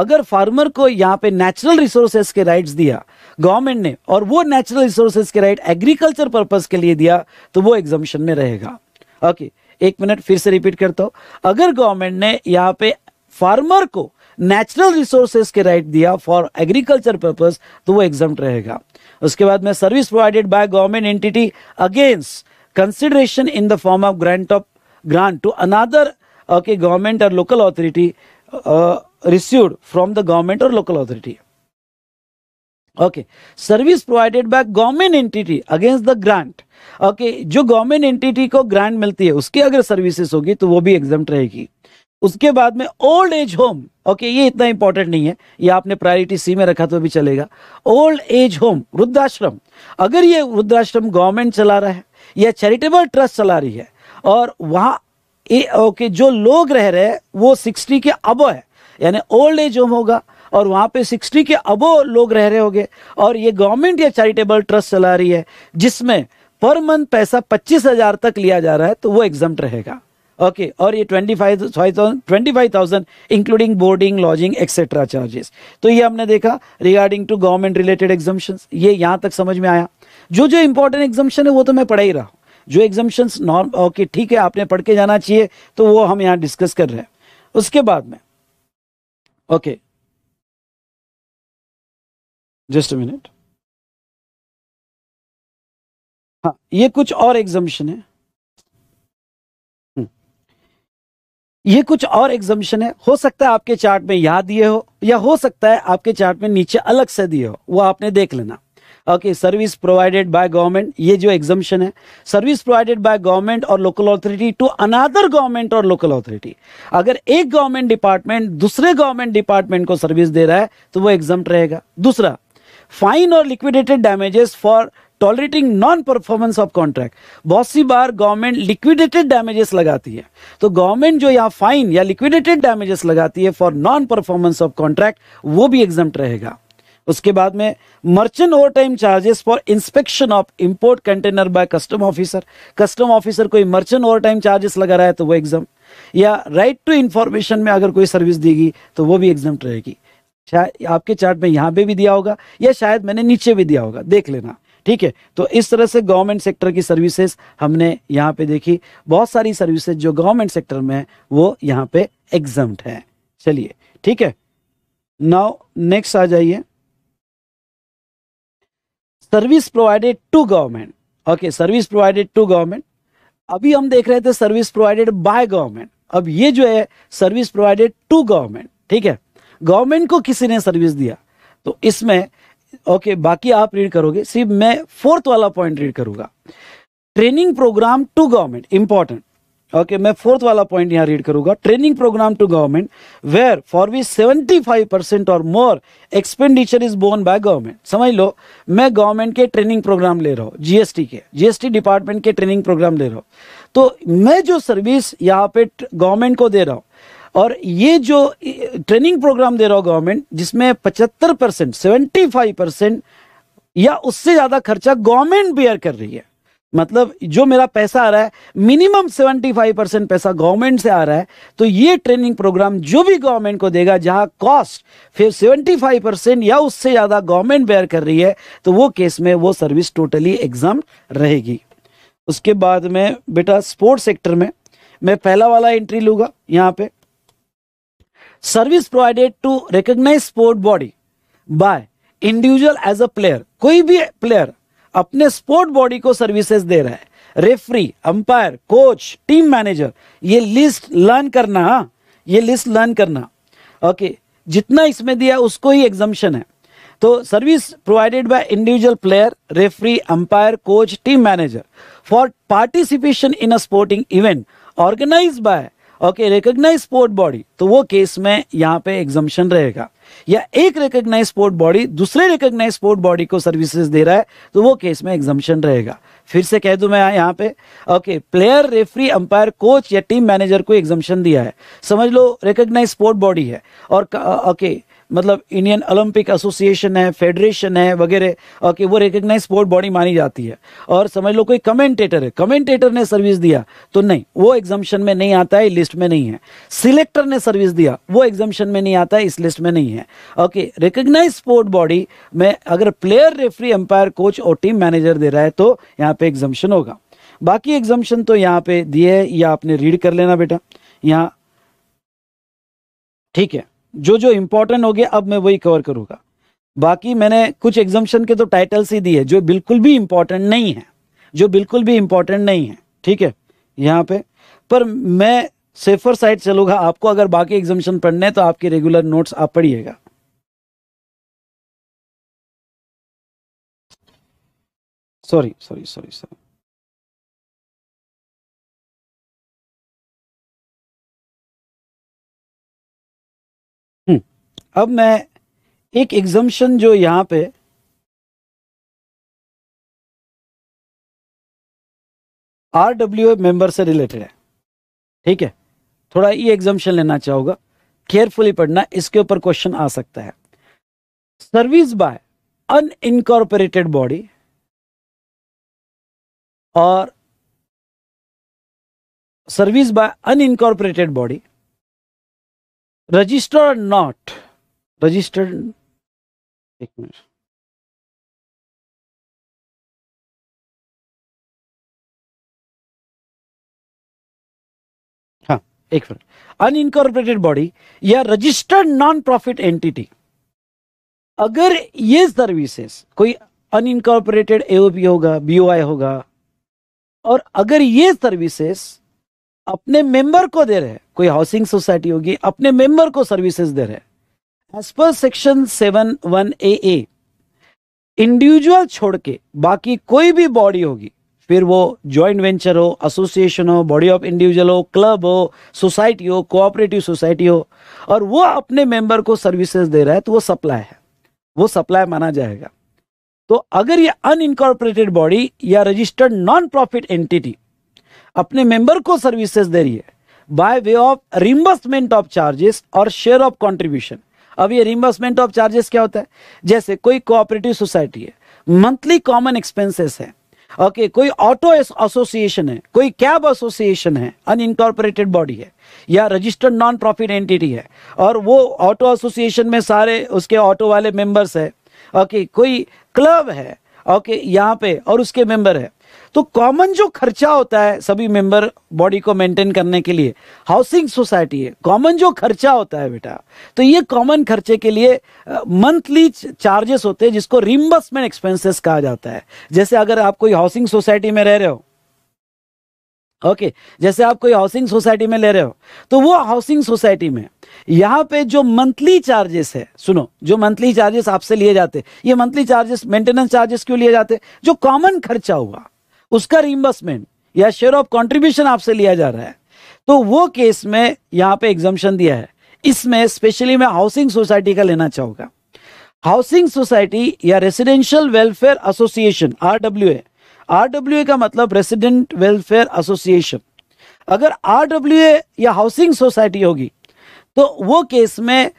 अगर फार्मर को यहाँ पे natural resources के rights दिया गवर्नमेंट ने और वो natural resources के right agriculture purpose के लिए दिया तो वो exemption में रहेगा ओके okay, एक मिनट फिर से रिपीट करता हूँ अगर गवर्नमेंट ने यहाँ पे फार्मर को नेचुरल रिसोर्सेज के राइट दिया फॉर एग्रीकल्चर पर्पज तो वो एग्जाम रहेगा उसके बाद में service provided by government entity against consideration in the form of grant of grant to another okay government or local authority uh, received from the government or local authority okay service provided by government entity against the grant okay jo government entity ko grant milti hai उसकी agar services hogi to wo bhi exempt rahegi उसके बाद में old age home okay ये इतना important नहीं है ये आपने प्रायोरिटी सी में रखा तो भी चलेगा ओल्ड एज होम वृद्धाश्रम अगर ये वृद्धाश्रम गवर्नमेंट चला रहा है यह चैरिटेबल ट्रस्ट चला रही है और वहाँ ओके जो लोग रह रहे हैं वो सिक्सटी के अबो है यानी ओल्ड एज होम होगा और वहाँ पे सिक्सटी के अबो लोग रह रहे होंगे और ये गवर्नमेंट या चैरिटेबल ट्रस्ट चला रही है जिसमें पर मंथ पैसा पच्चीस हज़ार तक लिया जा रहा है तो वो एग्जाम रहेगा ओके और ये twenty five thousand twenty five thousand including boarding lodging etcetera charges तो ये हमने देखा regarding to government related exemption ये यहाँ तक समझ में आया जो जो इंपॉर्टेंट एग्जाम्शन है वो तो मैं पढ़ा ही रहा जो एग्जाम्शन नॉर्म ओके ठीक है आपने पढ़ के जाना चाहिए तो वो हम यहाँ डिस्कस कर रहे हैं उसके बाद में ओके जस्ट मिनट हाँ ये कुछ और एग्जाम्शन है हम्म। ये कुछ और एग्जाम्शन है हो सकता है आपके चार्ट में यहां दिए हो या हो सकता है आपके चार्ट में नीचे अलग से दिए हो वो आपने देख लेना okay service provided by government ये जो एग्जाम्शन है सर्विस प्रोवाइडेड बाय गवर्नमेंट और local authority to another government और लोकल अथॉरिटी अगर एक गवर्नमेंट डिपार्टमेंट दूसरे गवर्नमेंट डिपार्टमेंट को सर्विस दे रहा है तो वो एग्जाम रहेगा दूसरा फाइन और liquidated damages for tolerating non performance of contract बहुत सी बार गवर्नमेंट लिक्विडेटेड डैमेजेस लगाती है तो गवर्नमेंट जो यहाँ फाइन या लिक्विडेटेड डैमेजेस लगाती है for non performance of contract वो भी एग्जाम रहेगा उसके बाद में merchant overtime charges for inspection of import container by custom officer custom officer कोई मर्चेंट ओवर टाइम चार्जेस लगा रहा है तो वो एग्जाम या राइट टू इंफॉर्मेशन में अगर कोई सर्विस देगी तो वो भी एग्जाम रहेगी शायद आपके चार्ट में यहाँ पे भी दिया होगा या शायद मैंने नीचे भी दिया होगा देख लेना ठीक है तो इस तरह से गवर्नमेंट सेक्टर की सर्विसेज हमने यहाँ पे देखी बहुत सारी सर्विसेज जो गवर्नमेंट सेक्टर में है वो यहाँ पे एग्जाम है चलिए ठीक है नाउ नेक्स्ट आ जाइए service provided to government okay service provided to government अभी हम देख रहे थे सर्विस प्रोवाइडेड बाय गवर्नमेंट अब ये जो है सर्विस प्रोवाइडेड टू गवर्नमेंट ठीक है गवर्नमेंट को किसी ने सर्विस दिया तो इसमें ओके बाकी आप रीड करोगे सिर्फ मैं फोर्थ वाला पॉइंट रीड करूंगा training programme to government important okay मैं फोर्थ वाला पॉइंट यहाँ रीड करूंगा training programme to government where for we seventy five percent और more expenditure is borne by government समझ लो मैं गवर्नमेंट के ट्रेनिंग प्रोग्राम ले रहा हूँ जीएसटी के जीएसटी डिपार्टमेंट के ट्रेनिंग प्रोग्राम ले रहा हूँ तो मैं जो सर्विस यहाँ पे गवर्नमेंट को दे रहा हूँ और ये जो ट्रेनिंग प्रोग्राम दे रहा हूँ गवर्नमेंट जिसमें पचहत्तर परसेंट सेवेंटी फाइव परसेंट या उससे ज़्यादा खर्चा गवर्नमेंट बेयर कर रही है मतलब जो मेरा पैसा आ रहा है मिनिमम 75 परसेंट पैसा गवर्नमेंट से आ रहा है तो ये ट्रेनिंग प्रोग्राम जो भी गवर्नमेंट को देगा जहां कॉस्ट फिर 75 परसेंट या उससे ज़्यादा गवर्नमेंट बेयर कर रही है तो वो केस में वो सर्विस टोटली एग्जाम रहेगी उसके बाद में बेटा स्पोर्ट्स सेक्टर में मैं पहला वाला एंट्री लूंगा यहाँ पे service provided to recognise sport body by individual as a player कोई भी प्लेयर अपने स्पोर्ट बॉडी को सर्विसेज दे रहा है referee umpire coach team manager ये लिस्ट लर्न करना ये लिस्ट लर्न करना ओके जितना इसमें दिया उसको ही एग्जाम्शन है तो service provided by individual player referee umpire coach team manager for participation in a sporting event organise by okay recognise sport body तो वो केस में यहाँ पे एग्जाम्शन रहेगा या एक रिकग्नाइज स्पोर्ट बॉडी दूसरे रिकग्नाइज स्पोर्ट बॉडी को सर्विसेज दे रहा है तो वो केस में एग्जामेशन रहेगा फिर से कह दूं मैं यहाँ पे okay player referee umpire coach या टीम मैनेजर को एग्जामेशन दिया है समझ लो रिकग्नाइज स्पोर्ट बॉडी है और ओके मतलब इंडियन ओलंपिक एसोसिएशन है फेडरेशन है वगैरह कि वो रिकग्नाइज स्पोर्ट बॉडी मानी जाती है और समझ लो कोई कमेंटेटर है कमेंटेटर ने सर्विस दिया तो नहीं वो एग्जामेशन में नहीं आता है लिस्ट में नहीं है सिलेक्टर ने सर्विस दिया वो एग्जामेशन में नहीं आता है इस लिस्ट में नहीं है ओके रिकग्नाइज स्पोर्ट बॉडी में अगर प्लेयर रेफरी एम्पायर कोच और टीम मैनेजर दे रहा है तो यहाँ पे एग्जामेशन होगा बाकी एग्जामेशन तो यहाँ पे दिए है या आपने रीड कर लेना बेटा यहाँ ठीक है जो जो इम्पोर्टेंट हो गया अब मैं वही कवर करूँगा बाकी मैंने कुछ एग्जामेशन के तो टाइटल्स ही दिए जो बिल्कुल भी इम्पोर्टेंट नहीं है जो बिल्कुल भी इम्पोर्टेंट नहीं है ठीक है यहाँ पे पर मैं सेफर साइड चलूँगा आपको अगर बाकी एग्जामेशन पढ़ने तो आपके रेगुलर नोट्स आप पढ़िएगा सॉरी सॉरी सॉरी सॉरी अब मैं एक एग्जम्पन जो यहां पे आर डब्ल्यू ए मेंबर से रिलेटेड है ठीक है थोड़ा ये एग्जम्पन लेना चाहूंगा केयरफुली पढ़ना इसके ऊपर क्वेश्चन आ सकता है service by unincorporated body और service by unincorporated body registered not registered एक मिनट हाँ एक मिनट अनइनकॉर्पोरेटेड बॉडी या रजिस्टर्ड नॉन प्रॉफिट एंटिटी अगर ये सर्विसेज कोई अनइनकॉर्पोरेटेड एओपी होगा बीओआई होगा और अगर ये सर्विसेज अपने मेंबर को दे रहे कोई हाउसिंग सोसाइटी होगी अपने मेंबर को सर्विसेज दे रहे as per section seven one A A individual छोड़ के बाकी कोई भी बॉडी होगी फिर वो जॉइंट वेंचर हो एसोसिएशन हो बॉडी ऑफ इंडिविजुअल हो क्लब हो सोसाइटी हो कोऑपरेटिव सोसाइटी हो और वो अपने मेंबर को सर्विसेज दे रहा है तो वो सप्लाई है वो सप्लाई माना जाएगा तो अगर ये अनइनकॉर्पोरेटेड बॉडी या रजिस्टर्ड नॉन प्रॉफिट एंटिटी अपने मेंबर को सर्विसेज दे रही है by way of reimbursement of charges और शेयर ऑफ कॉन्ट्रीब्यूशन अब ये रिम्बर्समेंट ऑफ चार्जेस क्या होता है जैसे कोई कोऑपरेटिव सोसाइटी है मंथली कॉमन एक्सपेंसेस है ओके okay, कोई ऑटो एसोसिएशन है कोई कैब एसोसिएशन है अनइनकॉर्पोरेटेड बॉडी है या रजिस्टर्ड नॉन प्रॉफिट एंटिटी है और वो ऑटो एसोसिएशन में सारे उसके ऑटो वाले मेंबर्स है ओके okay, कोई क्लब है ओके okay, यहाँ पे और उसके मेंबर है तो कॉमन जो खर्चा होता है सभी मेंबर बॉडी को मेंटेन करने के लिए हाउसिंग सोसाइटी है कॉमन जो खर्चा होता है बेटा तो ये कॉमन खर्चे के लिए मंथली चार्जेस होते हैं जिसको रिम्बर्समेंट एक्सपेंसेस कहा जाता है जैसे अगर आप कोई हाउसिंग सोसाइटी में रह रहे हो ओके okay, जैसे आप कोई हाउसिंग सोसाइटी में ले रहे हो तो वो हाउसिंग सोसाइटी में यहां पे जो मंथली चार्जेस है सुनो जो मंथली चार्जेस आपसे लिए जाते ये मंथली चार्जेस मेंटेनेंस चार्जेस क्यों लिए जाते जो कॉमन खर्चा हुआ उसका रिम्बर्समेंट या शेयर ऑफ कॉन्ट्रीब्यूशन आपसे लिया जा रहा है तो वो केस में यहाँ पे एग्जामेशन दिया है इसमें स्पेशली मैं हाउसिंग सोसाइटी का लेना चाहूँगा हाउसिंग सोसाइटी या residential welfare association R W R W का मतलब रेसिडेंट वेलफेयर एसोसिएशन अगर आरडब्ल्यू या हाउसिंग सोसाइटी होगी तो वो केस में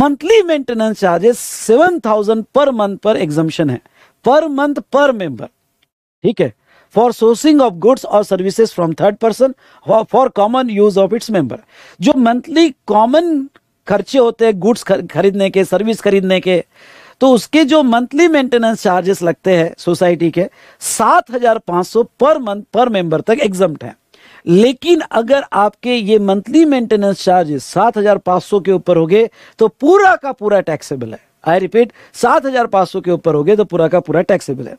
monthly maintenance charges seven thousand per month per exemption है पर मंथ पर मेंबर ठीक है फॉर सोर्सिंग ऑफ गुड्स और services from third person for common use of its member जो मंथली कॉमन खर्चे होते हैं गुड्स खरीदने के सर्विस खरीदने के तो उसके जो मंथली मेंटेनेंस चार्जेस लगते हैं सोसाइटी के सात हजार पांच सौ पर मंथ पर मेंबर तक एग्जाम है लेकिन अगर आपके ये मंथली मेंटेनेंस चार्जेस सात हजार पांच सौ के ऊपर हो गए तो पूरा का पूरा टैक्सेबल है आई रिपीट सात हजार पांच सौ के ऊपर हो गए तो पूरा का पूरा टैक्सेबल है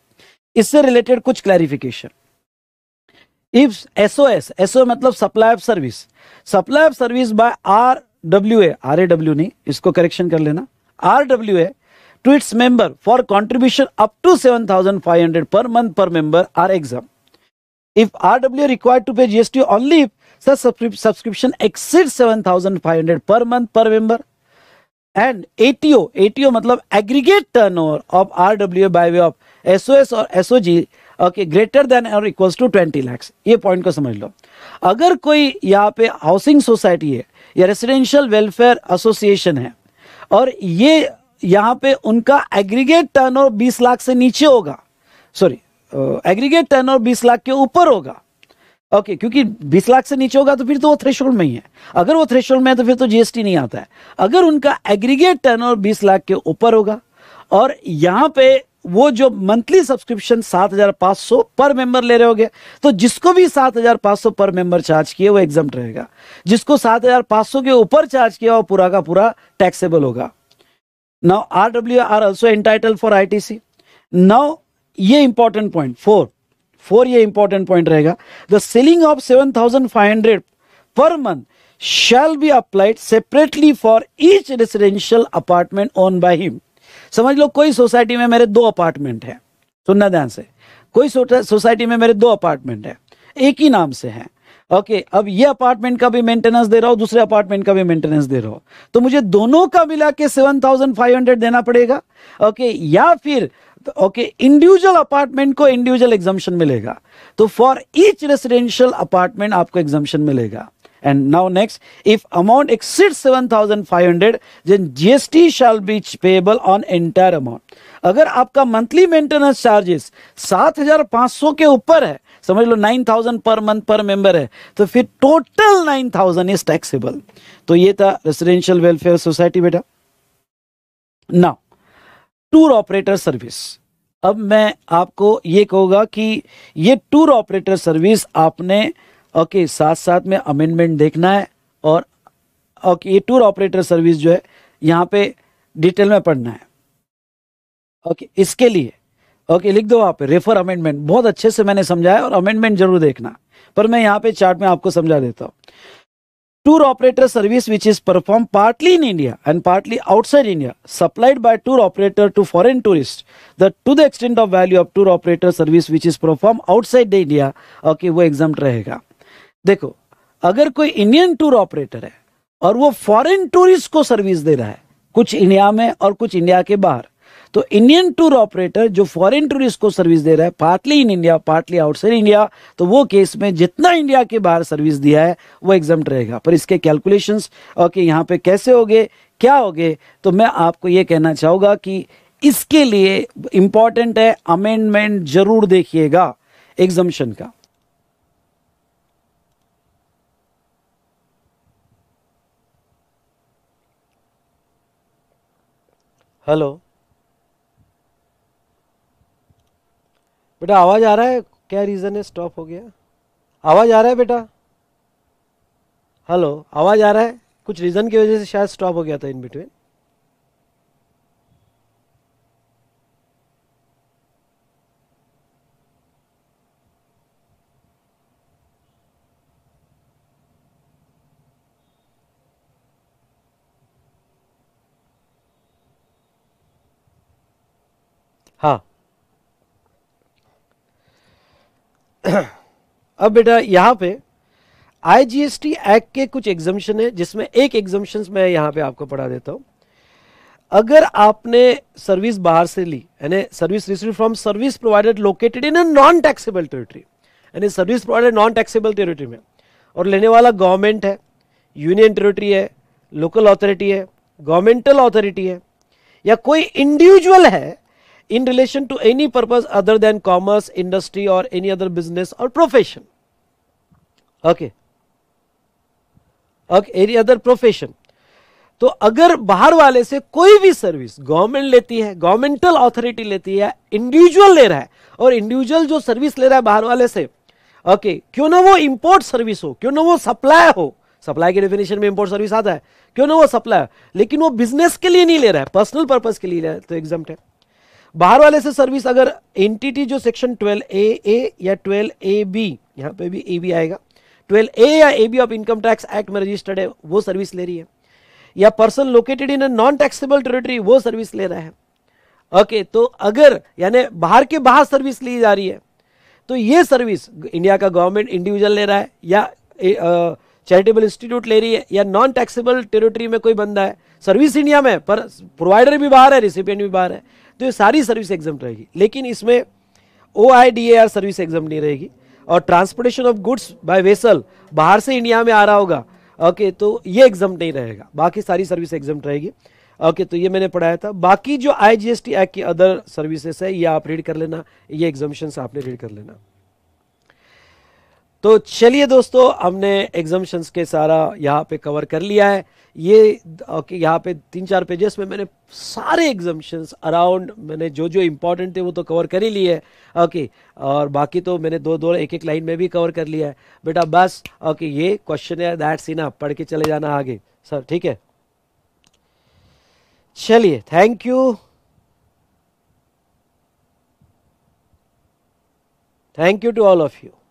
इससे रिलेटेड कुछ clarification if S O S S O मतलब supply of service supply of service by R W A R A W नहीं इसको करेक्शन कर लेना R W A to its member for contribution up to seven thousand five hundred per month per member are exempt if R W required to pay G S T only if sir subscription exceed seven thousand five hundred per month per member and A T O A T O मतलब aggregate turnover of R W by way of S O S और S O G okay greater than और equals to twenty lakhs ये point को समझ लो अगर कोई यहाँ पे हाउसिंग सोसाइटी है या रेसिडेंशियल वेलफेयर एसोसिएशन है और ये यहाँ पे उनका एग्रीगेट टर्न और बीस लाख से नीचे होगा सॉरी एग्रीगेट टर्न और बीस लाख के ऊपर होगा ओके okay, क्योंकि 20 लाख से नीचे होगा तो फिर तो वो थ्रेशोल्ड में ही है अगर वो थ्रेशोल्ड में है तो फिर तो जीएसटी नहीं आता है अगर उनका एग्रीगेट टर्न और बीस लाख के ऊपर होगा और यहाँ पे वो जो मंथली सब्सक्रिप्शन सात हजार पाँच सौ पर मेंबर ले रहे होगे तो जिसको भी सात हजार पाँच सौ पर मेंबर चार्ज किए वो एग्जाम रहेगा जिसको सात हजार पाँच सौ के ऊपर चार्ज किया वो पूरा का पूरा टैक्सेबल होगा now R W are also entitle for I T C now ये इंपॉर्टेंट पॉइंट फोर फोर ये इंपॉर्टेंट पॉइंट रहेगा the ceiling of seven thousand five hundred per month shall be applied separately for each residential apartment own by him समझ लो कोई society में मेरे दो apartment हैं सुनना ध्यान से कोई सोसाइटी में मेरे दो अपार्टमेंट है एक ही नाम से हैं ओके okay, अब ये अपार्टमेंट का भी मेंटेनेंस दे रहा हूँ दूसरे अपार्टमेंट का भी मेंटेनेंस दे रहा हूँ तो मुझे दोनों का मिला के सेवन थाउजेंड फाइव हंड्रेड देना पड़ेगा ओके okay, या फिर तो ओके इंडिविजुअल अपार्टमेंट को इंडिविजुअल एग्जामेशन मिलेगा तो फॉर ईच रेसिडेंशियल अपार्टमेंट आपको एग्जामेशन मिलेगा And now next, if amount exceeds 7,500, then GST shall be payable on entire amount. अगर आपका मंथली मेंटेनेंस चार्जेस 7,500 के ऊपर है समझ लो 9,000 पर मंथ पर मेंबर है तो फिर टोटल 9,000 थाउजेंड इज टैक्सेबल तो ये था रेसिडेंशियल वेलफेयर सोसाइटी बेटा नाउ टूर ऑपरेटर सर्विस अब मैं आपको ये कहूंगा कि ये टूर ऑपरेटर सर्विस आपने ओके साथ साथ में अमेंडमेंट देखना है और ओके ये टूर ऑपरेटर सर्विस जो है यहाँ पे डिटेल में पढ़ना है ओके इसके लिए ओके लिख दो आप रेफर अमेंडमेंट बहुत अच्छे से मैंने समझाया और अमेंडमेंट जरूर देखना पर मैं यहाँ पे चार्ट में आपको समझा देता हूँ tour operator service which is perform partly in India and partly outside India supplied by tour operator to foreign tourist the to the extent of value of tour operator service which is perform outside the India okay वो exempt रहेगा देखो अगर कोई Indian tour operator है और वो foreign tourist को service दे रहा है कुछ इंडिया में और कुछ इंडिया के बाहर तो इंडियन टूर ऑपरेटर जो फॉरेन टूरिस्ट को सर्विस दे रहा है partly in India partly outside India तो वो केस में जितना इंडिया के बाहर सर्विस दिया है वो एग्जाम रहेगा पर इसके कैलकुलेशन और यहाँ पे कैसे हो गए क्या हो गए तो मैं आपको ये कहना चाहूँगा कि इसके लिए इम्पॉर्टेंट है अमेंडमेंट जरूर देखिएगा एग्जामेशन का हेलो बेटा आवाज़ आ रहा है क्या रीज़न है स्टॉप हो गया आवाज़ आ रहा है बेटा हेलो आवाज़ आ रहा है कुछ रीज़न की वजह से शायद स्टॉप हो गया था इन बिटवीन हाँ अब बेटा यहां पे आईजीएसटी एक्ट के कुछ एग्जामेशन है जिसमें एक एग्जामेशन मैं यहां पे आपको पढ़ा देता हूं अगर आपने सर्विस बाहर से ली यानी service receive from service provided located in non taxable territory यानी service provided non taxable territory में और लेने वाला गवर्नमेंट है यूनियन टेरिटरी है लोकल अथॉरिटी है गवर्नमेंटल अथॉरिटी है या कोई इंडिविजुअल है in relation to any purpose other than commerce, industry or any other business or profession. Okay. okay any other profession. तो अगर बाहर वाले से कोई भी सर्विस गवर्नमेंट लेती है गवर्नमेंटल अथॉरिटी लेती है इंडिविजुअल ले रहा है और इंडिविजुअल जो सर्विस ले रहा है बाहर वाले से ओके okay, क्यों ना वो इंपोर्ट सर्विस हो क्यों ना वो सप्लाई हो सप्लाई के डेफिनेशन में इंपोर्ट सर्विस आता है क्यों ना वो सप्लाई लेकिन वो बिजनेस के लिए नहीं ले रहा है पर्सनल पर्पज के लिए ले रहा है तो एग्जाम है बाहर वाले से सर्विस अगर एंटिटी जो सेक्शन 12 ए ए या 12 ए बी यहाँ पे भी ए बी आएगा 12 ए या A B of income tax act में रजिस्टर्ड है वो सर्विस ले रही है या person located in non taxable territory वो सर्विस ले रहा है ओके okay, तो अगर यानी बाहर के बाहर सर्विस ली जा रही है तो ये सर्विस इंडिया का गवर्नमेंट इंडिविजुअल ले रहा है या चैरिटेबल इंस्टीट्यूट ले रही है या नॉन टैक्सेबल टेरिटरी में कोई बंदा है सर्विस इंडिया में पर प्रोवाइडर भी बाहर है रिसिपियंट भी बाहर है तो ये सारी सर्विस एग्जाम रहेगी लेकिन इसमें ओ आई सर्विस एग्जाम नहीं रहेगी और transportation of goods by vessel बाहर से इंडिया में आ रहा होगा ओके तो ये एग्जाम नहीं रहेगा बाकी सारी सर्विस एग्जाम रहेगी ओके तो ये मैंने पढ़ाया था बाकी जो I G S T act की अदर सर्विसेस है ये आप रीड कर लेना ये एग्जामिशन आपने रीड कर लेना तो चलिए दोस्तों हमने एग्जामिशन के सारा यहाँ पे कवर कर लिया है ये ओके यहाँ पे तीन चार पेजेस में मैंने सारे एग्जाम्शंस अराउंड मैंने जो जो इम्पोर्टेंट थे वो तो कवर कर ही लिए ओके और बाकी तो मैंने दो दो एक एक लाइन में भी कवर कर लिया है बेटा बस ओके ये क्वेश्चन है दैट सीना पढ़ के चले जाना आगे सर ठीक है चलिए thank you thank you to all of you